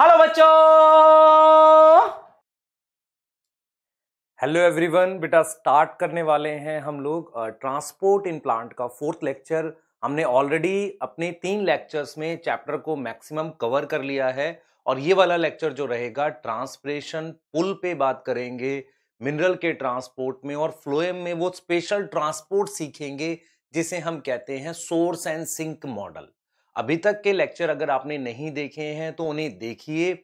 hello बच्चों hello everyone बेटा start करने वाले हैं हम लोग ट्रांसपोर्ट इन प्लांट का फोर्थ लेक्चर हमने ऑलरेडी अपने तीन लेक्चर्स में चैप्टर को मैक्सिमम कवर कर लिया है और ये वाला लेक्चर जो रहेगा ट्रांसप्रेशन पुल पे बात करेंगे मिनरल के ट्रांसपोर्ट में और फ्लोएम में वो स्पेशल ट्रांसपोर्ट सीखेंगे जिसे हम कहते हैं सोर्स एंड सिंक मॉडल अभी तक के लेक्चर अगर आपने नहीं देखे हैं तो उन्हें देखिए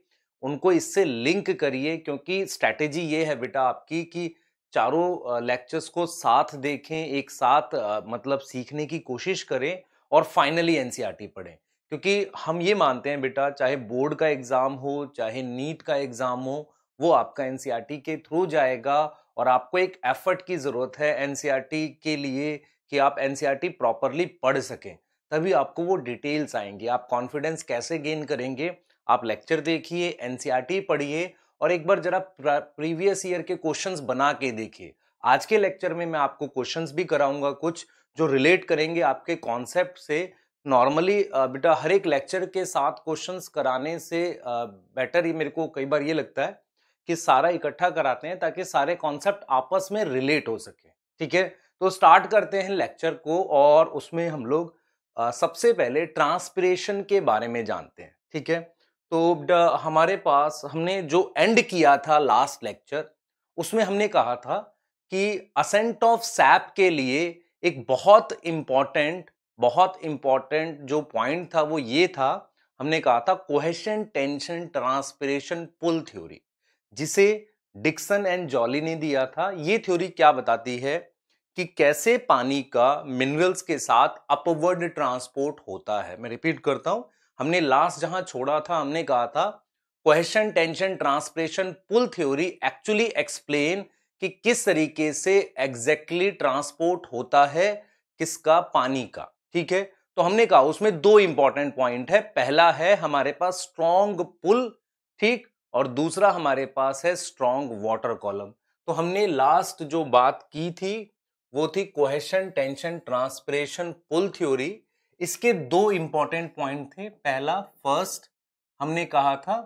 उनको इससे लिंक करिए क्योंकि स्ट्रैटेजी ये है बेटा आपकी कि चारों लेक्चर्स को साथ देखें एक साथ मतलब सीखने की कोशिश करें और फाइनली एन पढ़ें क्योंकि हम ये मानते हैं बेटा चाहे बोर्ड का एग्ज़ाम हो चाहे नीट का एग्ज़ाम हो वो आपका एन के थ्रू जाएगा और आपको एक एफर्ट की ज़रूरत है एन के लिए कि आप एनसीईआरटी प्रॉपरली पढ़ सकें तभी आपको वो डिटेल्स आएंगे आप कॉन्फिडेंस कैसे गेन करेंगे आप लेक्चर देखिए एन पढ़िए और एक बार जरा प्रीवियस ईयर के क्वेश्चंस बना के देखिए आज के लेक्चर में मैं आपको क्वेश्चंस भी कराऊंगा कुछ जो रिलेट करेंगे आपके कॉन्सेप्ट से नॉर्मली बेटा हर एक लेक्चर के साथ क्वेश्चंस कराने से बेटर ये मेरे को कई बार ये लगता है कि सारा इकट्ठा कराते हैं ताकि सारे कॉन्सेप्ट आपस में रिलेट हो सके ठीक है तो स्टार्ट करते हैं लेक्चर को और उसमें हम लोग सबसे पहले ट्रांसपरेशन के बारे में जानते हैं ठीक है तो हमारे पास हमने जो एंड किया था लास्ट लेक्चर उसमें हमने कहा था कि असेंट ऑफ सैप के लिए एक बहुत इम्पॉर्टेंट बहुत इम्पॉर्टेंट जो पॉइंट था वो ये था हमने कहा था cohesion tension transpiration pull theory जिसे डिक्सन एंड जॉली ने दिया था ये थ्योरी क्या बताती है कि कैसे पानी का मिनरल्स के साथ अपवर्ड ट्रांसपोर्ट होता है मैं रिपीट करता हूं हमने लास्ट जहां छोड़ा था हमने कहा था cohesion tension transpiration pull theory actually explain कि किस तरीके से एग्जैक्टली exactly ट्रांसपोर्ट होता है किसका पानी का ठीक है तो हमने कहा उसमें दो इंपॉर्टेंट पॉइंट है पहला है हमारे पास स्ट्रॉन्ग पुल ठीक और दूसरा हमारे पास है स्ट्रॉन्ग वाटर कॉलम तो हमने लास्ट जो बात की थी वो थी cohesion tension transpiration pull theory इसके दो इंपॉर्टेंट पॉइंट थे पहला फर्स्ट हमने कहा था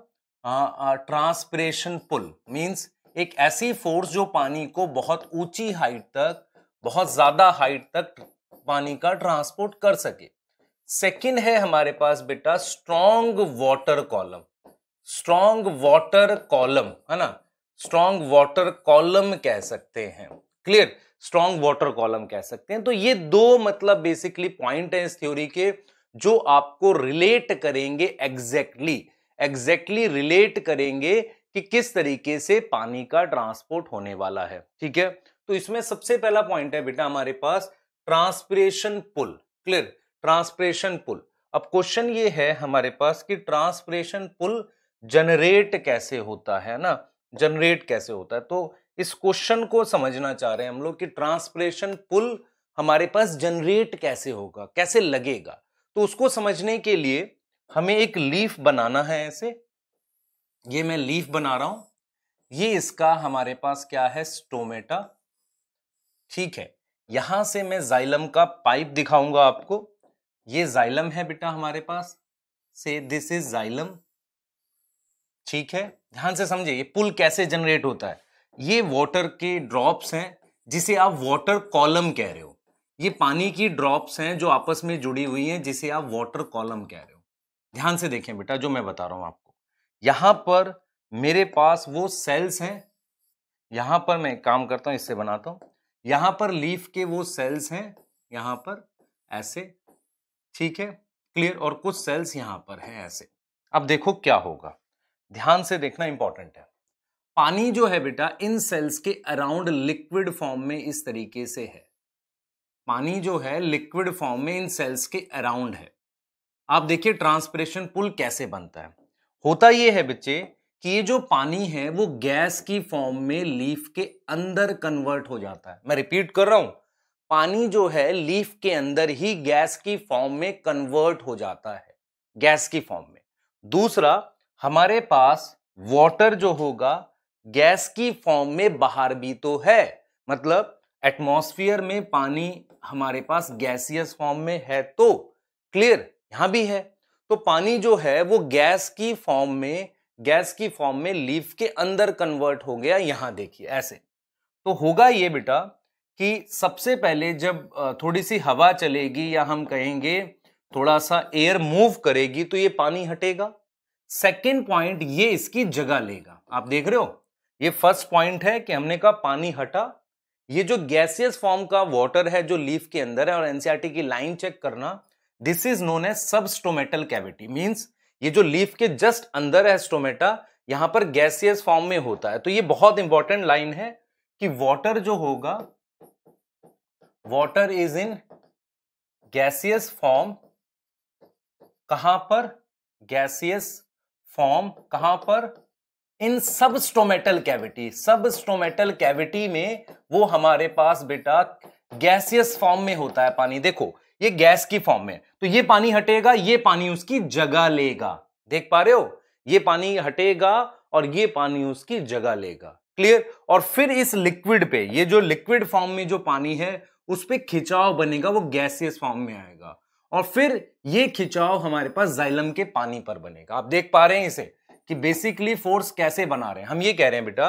ट्रांसपरेशन पुल मींस एक ऐसी फोर्स जो पानी को बहुत ऊंची हाइट तक बहुत ज़्यादा हाइट तक पानी का ट्रांसपोर्ट कर सके सेकंड है हमारे पास बेटा strong water column strong water column है ना स्ट्रॉन्ग वाटर कॉलम कह सकते हैं क्लियर स्ट्रॉन्ग वाटर कॉलम कह सकते हैं तो ये दो मतलब बेसिकली पॉइंट है इस थ्योरी के जो आपको रिलेट करेंगे एग्जैक्टली एग्जैक्टली रिलेट करेंगे कि किस तरीके से पानी का ट्रांसपोर्ट होने वाला है ठीक है तो इसमें सबसे पहला पॉइंट है बेटा हमारे पास transpiration pull clear transpiration pull अब क्वेश्चन ये है हमारे पास कि ट्रांसपरेशन पुल जनरेट कैसे होता है ना जनरेट कैसे होता है तो इस क्वेश्चन को समझना चाह रहे हैं हम लोग कि ट्रांसप्रेशन पुल हमारे पास जनरेट कैसे होगा कैसे लगेगा तो उसको समझने के लिए हमें एक लीफ बनाना है ऐसे ये मैं लीफ बना रहा हूं ये इसका हमारे पास क्या है स्टोमेटा ठीक है यहां से मैं जाइलम का पाइप दिखाऊंगा आपको ये जाइलम है बेटा हमारे पास से दिस इज जाइलम ठीक है ध्यान से समझे ये पुल कैसे जनरेट होता है ये वाटर के ड्रॉप्स हैं जिसे आप वाटर कॉलम कह रहे हो ये पानी की ड्रॉप्स हैं जो आपस में जुड़ी हुई हैं जिसे आप वाटर कॉलम कह रहे हो ध्यान से देखें बेटा जो मैं बता रहा हूं आपको यहां पर मेरे पास वो सेल्स हैं यहां पर मैं काम करता हूं इससे बनाता हूं यहां पर लीफ के वो सेल्स हैं यहां पर ऐसे ठीक है क्लियर और कुछ सेल्स यहां पर हैं ऐसे अब देखो क्या होगा ध्यान से देखना इंपॉर्टेंट है पानी जो है बेटा इन सेल्स के अराउंड लिक्विड फॉर्म में इस तरीके से है पानी जो है लिक्विड फॉर्म में इन सेल्स के अराउंड है आप देखिए ट्रांसपरेशन पुल कैसे बनता है होता यह है बच्चे कि ये जो पानी है वो गैस की फॉर्म में लीफ के अंदर कन्वर्ट हो जाता है मैं रिपीट कर रहा हूं पानी जो है लीफ के अंदर ही गैस की फॉर्म में कन्वर्ट हो जाता है गैस की फॉर्म में दूसरा हमारे पास वाटर जो होगा गैस की फॉर्म में बाहर भी तो है मतलब एटमॉस्फेयर में पानी हमारे पास गैसियस फॉर्म में है तो क्लियर यहां भी है तो पानी जो है वो गैस की फॉर्म में गैस की फॉर्म में लीफ के अंदर कन्वर्ट हो गया यहां देखिए ऐसे तो होगा ये बेटा कि सबसे पहले जब थोड़ी सी हवा चलेगी या हम कहेंगे थोड़ा सा एयर मूव करेगी तो ये पानी हटेगा सेकेंड पॉइंट ये इसकी जगह लेगा आप देख रहे हो ये फर्स्ट पॉइंट है कि हमने कहा पानी हटा ये जो गैसियस फॉर्म का वाटर है जो लीफ के अंदर है और एनसीआरटी e की लाइन चेक करना this is known as stomatal cavity means ये जो लीफ के जस्ट अंदर है स्टोमेटा यहां पर गैसियस फॉर्म में होता है तो ये बहुत इंपॉर्टेंट लाइन है कि वाटर जो होगा water is in gaseous form कहां पर गैसियस फॉर्म कहां पर in substomatal cavity substomatal cavity में वो हमारे पास बेटा गैसियस फॉर्म में होता है पानी देखो ये गैस की फॉर्म में तो ये पानी हटेगा ये पानी उसकी जगह लेगा देख पा रहे हो ये पानी हटेगा और ये पानी उसकी जगह लेगा क्लियर और फिर इस लिक्विड पे ये जो लिक्विड फॉर्म में जो पानी है उस पर खिंचाव बनेगा वो गैसियस फॉर्म में आएगा और फिर ये खिंचाव हमारे पास जाइलम के पानी पर बनेगा आप देख पा रहे हैं इसे कि बेसिकली फोर्स कैसे बना रहे हैं हम ये कह रहे हैं बेटा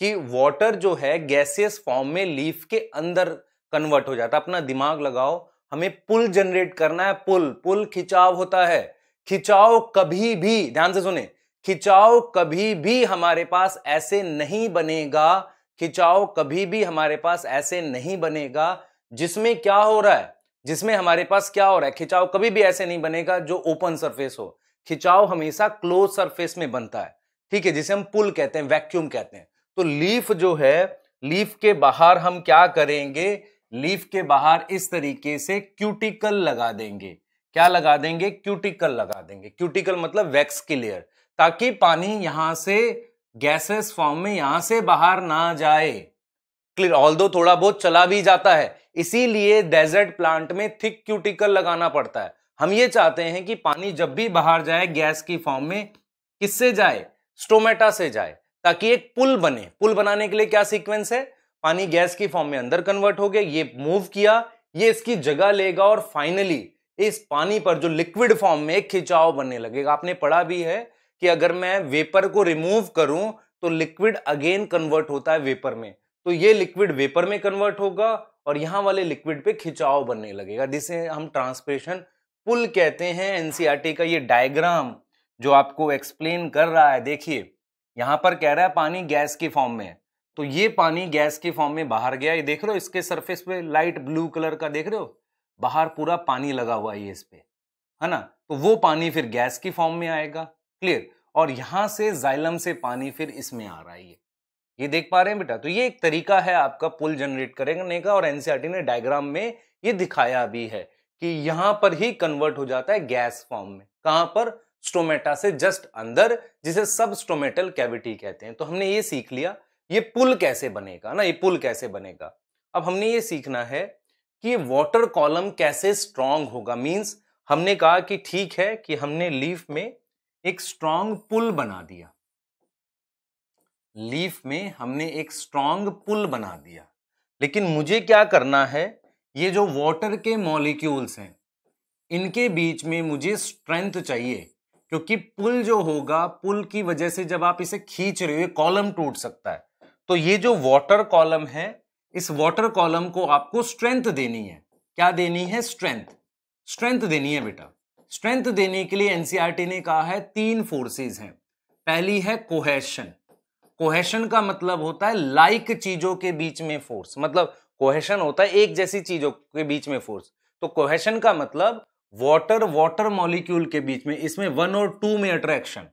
कि वाटर जो है गैसियस फॉर्म में लीफ के अंदर कन्वर्ट हो जाता है अपना दिमाग लगाओ हमें पुल जनरेट करना है पुल पुल खिंचाव होता है खिंचाव कभी भी ध्यान से सुने खिंचाव कभी भी हमारे पास ऐसे नहीं बनेगा खिंचाव कभी भी हमारे पास ऐसे नहीं बनेगा जिसमें क्या हो रहा है जिसमें हमारे पास क्या हो रहा है खिंचाव कभी भी ऐसे नहीं बनेगा जो ओपन सरफेस हो खिंचाव हमेशा क्लोज सरफेस में बनता है ठीक है जिसे हम पुल कहते हैं वैक्यूम कहते हैं तो लीफ जो है लीफ के बाहर हम क्या करेंगे लीफ के बाहर इस तरीके से क्यूटिकल लगा देंगे क्या लगा देंगे क्यूटिकल लगा देंगे क्यूटिकल मतलब वैक्स की लेयर ताकि पानी यहां से गैसेस फॉर्म में यहां से बाहर ना जाए क्लियर ऑल थोड़ा बहुत चला भी जाता है इसीलिए डेजर्ट प्लांट में थिक क्यूटिकल लगाना पड़ता है हम ये चाहते हैं कि पानी जब भी बाहर जाए गैस की फॉर्म में किससे जाए स्टोमेटा से जाए ताकि एक पुल बने पुल बनाने के लिए क्या सीक्वेंस है पानी गैस की फॉर्म में अंदर कन्वर्ट हो गया ये मूव किया ये इसकी जगह लेगा और फाइनली इस पानी पर जो लिक्विड फॉर्म में एक खिंचाव बनने लगेगा आपने पढ़ा भी है कि अगर मैं वेपर को रिमूव करूं तो लिक्विड अगेन कन्वर्ट होता है वेपर में तो ये लिक्विड वेपर में कन्वर्ट होगा और यहां वाले लिक्विड पे खिंचाव बनने लगेगा जिसे हम ट्रांसपेशन पुल कहते हैं एनसीईआरटी e का ये डायग्राम जो आपको एक्सप्लेन कर रहा है देखिए यहाँ पर कह रहा है पानी गैस की फॉर्म में है तो ये पानी गैस की फॉर्म में बाहर गया ये देख रहे हो इसके सरफेस पे लाइट ब्लू कलर का देख रहे हो बाहर पूरा पानी लगा हुआ है इस पे है ना तो वो पानी फिर गैस की फॉर्म में आएगा क्लियर और यहां से जाइलम से पानी फिर इसमें आ रहा है ये ये देख पा रहे हैं बेटा तो ये एक तरीका है आपका पुल जनरेट करने का और एनसीआरटी e ने डायग्राम में ये दिखाया भी है कि यहां पर ही कन्वर्ट हो जाता है गैस फॉर्म में कहां पर स्टोमेटा से जस्ट अंदर जिसे सब स्टोमेटल कैविटी कहते हैं तो हमने ये सीख लिया ये पुल कैसे बनेगा ना ये पुल कैसे बनेगा अब हमने ये सीखना है कि वाटर कॉलम कैसे स्ट्रांग होगा मींस हमने कहा कि ठीक है कि हमने लीफ में एक स्ट्रांग पुल बना दिया लीफ में हमने एक स्ट्रांग पुल बना दिया लेकिन मुझे क्या करना है ये जो वाटर के मॉलिक्यूल्स हैं इनके बीच में मुझे स्ट्रेंथ चाहिए क्योंकि पुल जो होगा पुल की वजह से जब आप इसे खींच रहे हो कॉलम टूट सकता है तो ये जो वाटर कॉलम है इस वाटर कॉलम को आपको स्ट्रेंथ देनी है क्या देनी है स्ट्रेंथ स्ट्रेंथ देनी है बेटा स्ट्रेंथ देने के लिए एनसीईआरटी e ने कहा है तीन फोर्सेस हैं पहली है कोहेशन कोहेशन का मतलब होता है लाइक like चीजों के बीच में फोर्स मतलब कोहेशन होता है एक जैसी चीजों के बीच में फोर्स तो कोहेशन का मतलब वाटर वाटर मॉलिक्यूल के बीच में इसमें वन और टू में अट्रैक्शन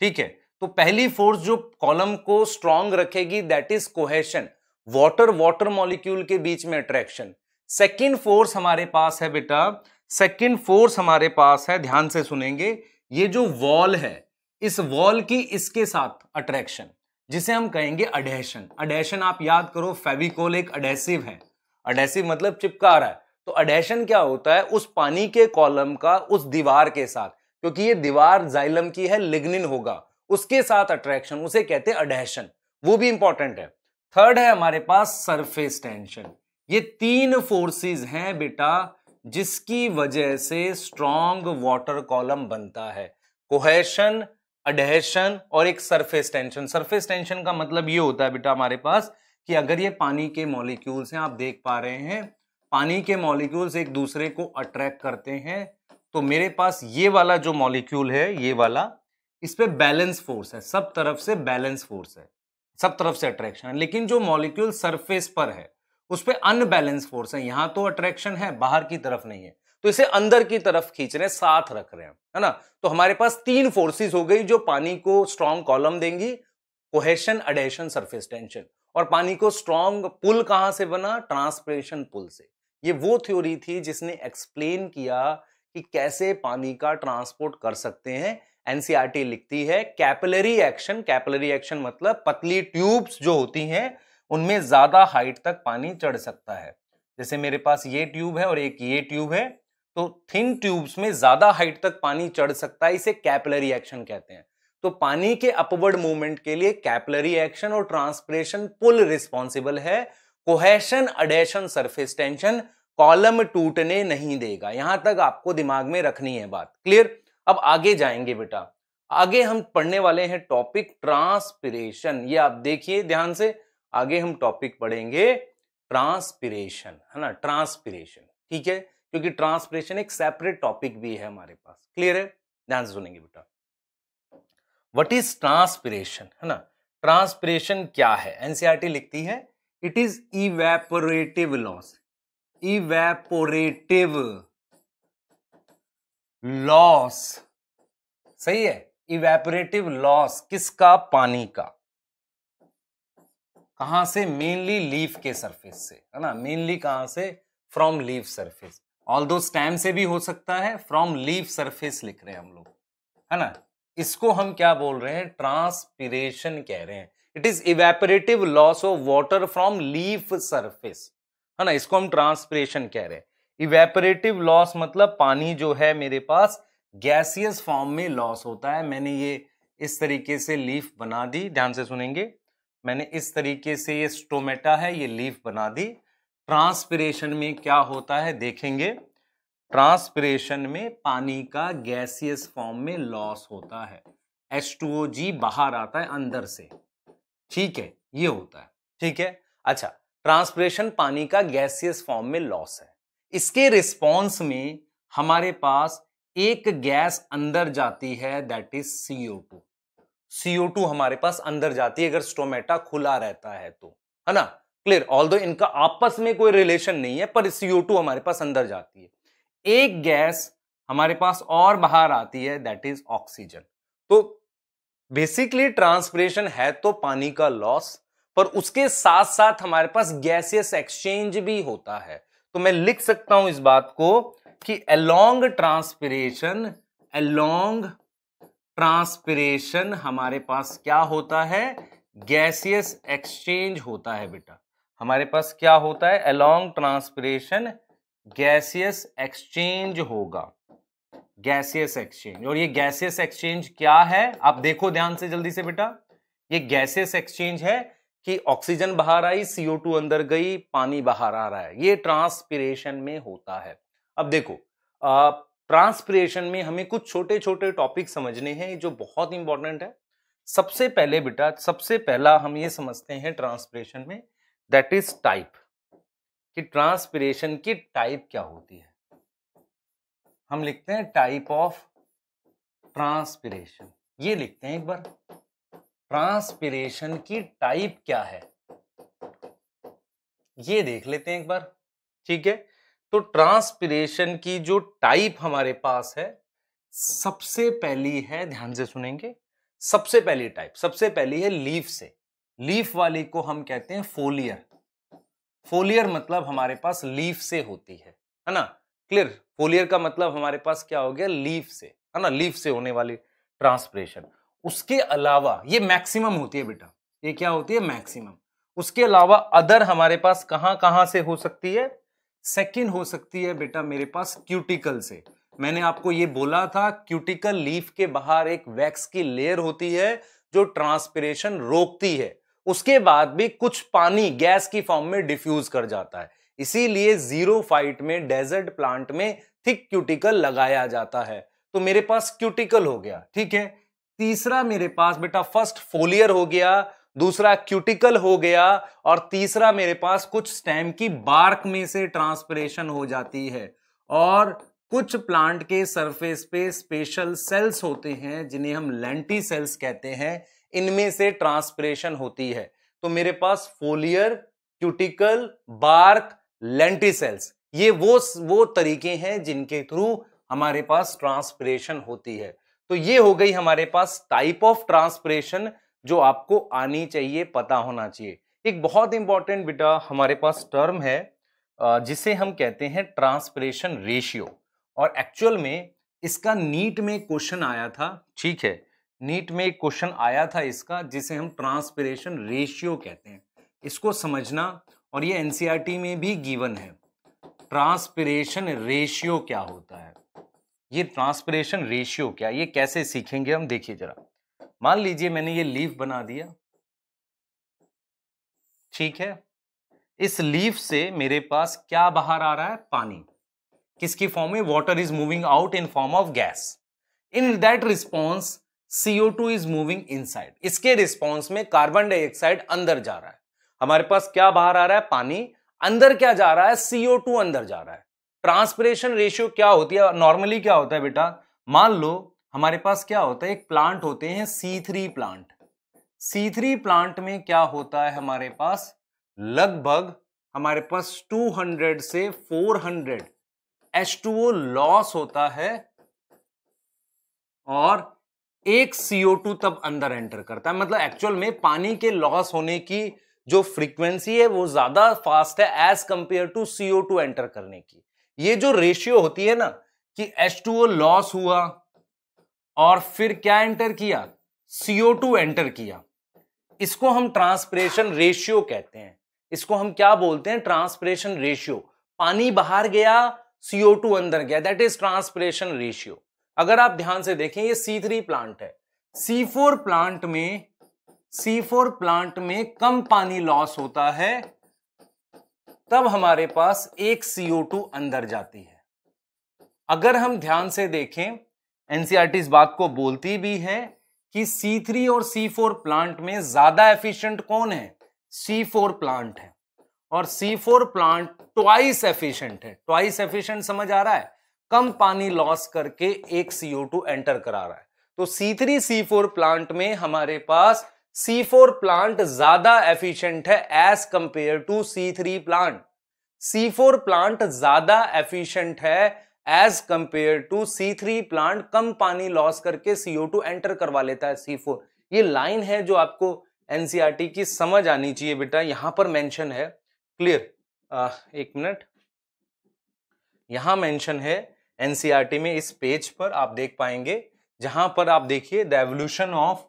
ठीक है तो पहली फोर्स जो कॉलम को स्ट्रांग रखेगी that is cohesion water water molecule के बीच में अट्रैक्शन सेकेंड फोर्स हमारे पास है बेटा सेकेंड फोर्स हमारे पास है ध्यान से सुनेंगे ये जो वॉल है इस वॉल की इसके साथ अट्रैक्शन जिसे हम कहेंगे अडेशन अडेशन आप याद करो फेविकोल एक अडेसिव है अडेसिव मतलब चिपका रहा है तो अडेशन क्या होता है उस पानी के कॉलम का उस दीवार के साथ क्योंकि ये दीवार जाइलम की है लिग्निन होगा उसके साथ अट्रैक्शन उसे कहते हैं अडेशन वो भी इंपॉर्टेंट है थर्ड है हमारे पास सरफेस टेंशन ये तीन फोर्सेस हैं बेटा जिसकी वजह से स्ट्रॉन्ग वाटर कॉलम बनता है कोहेशन अडहेशन और एक सरफेस टेंशन सरफेस टेंशन का मतलब ये होता है बेटा हमारे पास कि अगर ये पानी के मॉलिक्यूल्स हैं आप देख पा रहे हैं पानी के मॉलिक्यूल्स एक दूसरे को अट्रैक्ट करते हैं तो मेरे पास ये वाला जो मॉलिक्यूल है ये वाला इस पर बैलेंस फोर्स है सब तरफ से बैलेंस फोर्स है सब तरफ से अट्रैक्शन है लेकिन जो मॉलिक्यूल सरफेस पर है उस पर अनबैलेंस फोर्स है यहाँ तो अट्रैक्शन है बाहर की तरफ नहीं है तो इसे अंदर की तरफ खींच रहे हैं साथ रख रहे हैं है ना तो हमारे पास तीन फोर्सेस हो गई जो पानी को स्ट्रॉन्ग कॉलम देंगी कोहेशन अडेशन सरफेस टेंशन और पानी को स्ट्रॉन्ग पुल कहां से बना ट्रांसप्रेशन पुल से ये वो थ्योरी थी जिसने एक्सप्लेन किया कि कैसे पानी का ट्रांसपोर्ट कर सकते हैं एनसीआरटी e लिखती है कैपिलरी एक्शन कैपिलरी एक्शन मतलब पतली ट्यूब्स जो होती हैं उनमें ज्यादा हाइट तक पानी चढ़ सकता है जैसे मेरे पास ये ट्यूब है और एक ये ट्यूब है तो थिन ट्यूब्स में ज्यादा हाइट तक पानी चढ़ सकता है इसे कैपलरी एक्शन कहते हैं तो पानी के अपवर्ड मूवमेंट के लिए कैपलरी एक्शन और ट्रांसप्रेशन पुल रिस्पॉन्सिबल है cohesion adhesion surface tension column टूटने नहीं देगा यहां तक आपको दिमाग में रखनी है बात क्लियर अब आगे जाएंगे बेटा आगे हम पढ़ने वाले हैं टॉपिक ट्रांसपिरेशन ये आप देखिए ध्यान से आगे हम टॉपिक पढ़ेंगे ट्रांसपिरेशन है ना ट्रांसपिरेशन ठीक है क्योंकि ट्रांसप्रेशन एक सेपरेट टॉपिक भी है हमारे पास क्लियर है ध्यान से सुनेंगे बेटा वट इज ट्रांसप्रेशन है ना ट्रांसप्रेशन क्या है एनसीईआरटी e लिखती है it is evaporative loss evaporative loss सही है इवेपोरेटिव लॉस किसका पानी का कहां से मेनली लीफ के सरफेस से है ना मेनली कहां से from leaf surface or through stem से भी हो सकता है फ्रॉम लीफ सरफेस लिख रहे हैं हम लोग है ना इसको हम क्या बोल रहे हैं ट्रांसपीरेशन कह रहे हैं it is evaporative loss of water from leaf surface है ना इसको हम ट्रांसपीरेशन कह रहे हैं इवेपरेटिव लॉस मतलब पानी जो है मेरे पास गैसियस फॉर्म में लॉस होता है मैंने ये इस तरीके से लीफ बना दी ध्यान से सुनेंगे मैंने इस तरीके से ये स्टोमेटा है ये लीफ बना दी ट्रांसपिरेशन में क्या होता है देखेंगे ट्रांसपिरेशन में पानी का गैसियस फॉर्म में लॉस होता है H2OG बाहर आता है अंदर से ठीक है ये होता है ठीक है अच्छा ट्रांसपिरेशन पानी का गैसियस फॉर्म में लॉस है इसके रिस्पॉन्स में हमारे पास एक गैस अंदर जाती है that is CO two CO two हमारे पास अंदर जाती है अगर स्टोमेटा खुला रहता है तो है ना क्लियर ऑल दो इनका आपस में कोई रिलेशन नहीं है पर सीओ टू हमारे पास अंदर जाती है एक गैस हमारे पास और बाहर आती है दैट इज ऑक्सीजन तो बेसिकली ट्रांसपरेशन है तो पानी का लॉस पर उसके साथ साथ हमारे पास गैसियस एक्सचेंज भी होता है तो मैं लिख सकता हूं इस बात को कि अलोंग ट्रांसपिरेशन अलोंग ट्रांसपिरेशन हमारे पास क्या होता है गैसियस एक्सचेंज होता है बेटा हमारे पास क्या होता है अलोंग ट्रांसपरेशन गैसियस एक्सचेंज होगा गैसियस एक्सचेंज और ये गैसियस एक्सचेंज क्या है आप देखो ध्यान से जल्दी से बेटा ये गैसियस एक्सचेंज है कि ऑक्सीजन बाहर आई सीओ टू अंदर गई पानी बाहर आ रहा है ये ट्रांसपिरेशन में होता है अब देखो ट्रांसपिरेशन में हमें कुछ छोटे छोटे टॉपिक समझने हैं जो बहुत इंपॉर्टेंट है सबसे पहले बेटा सबसे पहला हम ये समझते हैं ट्रांसपिरेशन में दैट इज टाइप कि ट्रांसपिरेशन की टाइप क्या होती है हम लिखते हैं टाइप ऑफ ट्रांसपिरेशन ये लिखते हैं एक बार ट्रांसपिरेशन की टाइप क्या है ये देख लेते हैं एक बार ठीक है तो ट्रांसपिरेशन की जो टाइप हमारे पास है सबसे पहली है ध्यान से सुनेंगे सबसे पहली टाइप सबसे पहली है लीफ से लीफ वाली को हम कहते हैं फोलियर फोलियर मतलब हमारे पास लीफ से होती है है ना क्लियर फोलियर का मतलब हमारे पास क्या हो गया लीफ से है ना लीफ से होने वाली ट्रांसप्रेशन उसके अलावा ये मैक्सिमम होती है बेटा ये क्या होती है मैक्सिमम उसके अलावा अदर हमारे पास कहाँ कहां से हो सकती है सेकंड हो सकती है बेटा मेरे पास क्यूटिकल से मैंने आपको ये बोला था क्यूटिकल लीफ के बाहर एक वैक्स की लेयर होती है जो ट्रांसपिरेशन रोकती है उसके बाद भी कुछ पानी गैस की फॉर्म में डिफ्यूज कर जाता है इसीलिए जीरो फाइट में डेजर्ट प्लांट में थिक क्यूटिकल लगाया जाता है तो मेरे पास क्यूटिकल हो गया ठीक है तीसरा मेरे पास बेटा फर्स्ट फोलियर हो गया दूसरा क्यूटिकल हो गया और तीसरा मेरे पास कुछ स्टेम की बार्क में से ट्रांसपरेशन हो जाती है और कुछ प्लांट के सरफेस पे स्पेशल सेल्स होते हैं जिन्हें हम लेंटी सेल्स कहते हैं इनमें से ट्रांसपरेशन होती है तो मेरे पास फोलियर क्यूटिकल बार्क लेंटिसेल्स ये वो वो तरीके हैं जिनके थ्रू हमारे पास ट्रांसपरेशन होती है तो ये हो गई हमारे पास टाइप ऑफ ट्रांसपरेशन जो आपको आनी चाहिए पता होना चाहिए एक बहुत इंपॉर्टेंट बेटा हमारे पास टर्म है जिसे हम कहते हैं ट्रांसपरेशन रेशियो और एक्चुअल में इसका नीट में क्वेश्चन आया था ठीक है नीट में एक क्वेश्चन आया था इसका जिसे हम ट्रांसपरेशन रेशियो कहते हैं इसको समझना और ये एनसीईआरटी e में भी गिवन है ट्रांसपरेशन रेशियो क्या होता है ये ट्रांसपरेशन रेशियो क्या ये कैसे सीखेंगे हम देखिए जरा मान लीजिए मैंने ये लीफ बना दिया ठीक है इस लीफ से मेरे पास क्या बाहर आ रहा है पानी किसकी फॉर्म में water is moving out in form of gas in that response CO2 is moving inside इसके रिस्पॉन्स में कार्बन डाइऑक्साइड अंदर जा रहा है हमारे पास क्या बाहर आ रहा है पानी अंदर क्या जा रहा है CO2 अंदर जा रहा है ट्रांसपरेशन रेशियो क्या होती है नॉर्मली क्या होता है बेटा मान लो हमारे पास क्या होता है एक प्लांट होते हैं C3 प्लांट C3 प्लांट में क्या होता है हमारे पास लगभग हमारे पास 200 से 400 हंड्रेड लॉस होता है और एक CO2 तब अंदर एंटर करता है मतलब एक्चुअल में पानी के लॉस होने की जो फ्रीक्वेंसी है वो ज्यादा फास्ट है as compare to CO2 enter करने की ये जो रेशियो होती है ना कि H2O लॉस हुआ और फिर क्या एंटर किया CO2 एंटर किया इसको हम ट्रांसप्रेशन रेशियो कहते हैं इसको हम क्या बोलते हैं ट्रांसप्रेशन रेशियो पानी बाहर गया CO2 अंदर गया दैट इज ट्रांसप्रेशन रेशियो अगर आप ध्यान से देखें ये C3 प्लांट है सी फोर प्लांट में C4 प्लांट में कम पानी लॉस होता है तब हमारे पास एक सीओ टू अंदर जाती है अगर हम ध्यान से देखें एनसीआरटी e इस बात को बोलती भी है कि C3 और C4 प्लांट में ज्यादा एफिशिएंट कौन है C4 प्लांट है और C4 प्लांट ट्वाइस एफिशिएंट है ट्वाइस एफिशिएंट समझ आ रहा है कम पानी लॉस करके एक CO2 एंटर करा रहा है तो फोर प्लांट में हमारे पास C4 प्लांट ज्यादा एफिशिएंट है as compare to C3 plant C4 plant ज्यादा एफिशिएंट है as compare to C3 plant कम पानी लॉस करके CO2 एंटर करवा लेता है C4 ये लाइन है जो आपको NCRT e की समझ आनी चाहिए बेटा यहां पर मेंशन है क्लियर एक मिनट यहां मेंशन है एनसीईआरटी में इस पेज पर आप देख पाएंगे जहां पर आप देखिए the evolution of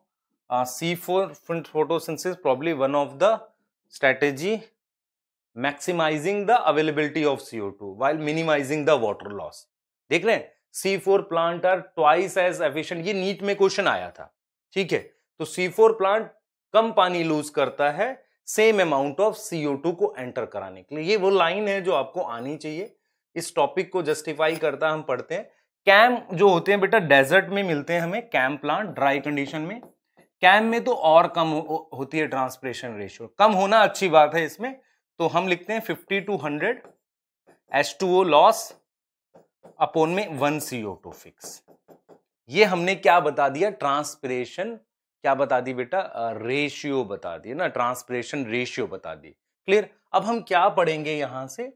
C four photosynthesis probably one of the strategy maximizing the availability of CO two while minimizing the water loss देख रहे हैं C four plant are twice as efficient ये नीट में क्वेश्चन आया था ठीक है तो सी फोर प्लांट कम पानी लूज करता है same amount of CO two को एंटर कराने के लिए ये वो लाइन है जो आपको आनी चाहिए इस टॉपिक को जस्टिफाई करता हम पढ़ते हैं कैम जो होते हैं बेटा डेजर्ट में मिलते हैं हमें कैम प्लांट ड्राई कंडीशन में कैम में तो और कम हो, होती है ट्रांसप्रेशन रेशियो कम होना अच्छी बात है इसमें तो हम लिखते हैं fifty two hundred H two O loss upon में one C O two fix ये हमने क्या बता दिया ट्रांसप्रेशन क्या बता दी बेटा रेशियो बता दिए ना ट्रांसप्रेशन रेशियो बता दी क्लियर अब हम क्या पढ़ेंगे यहां से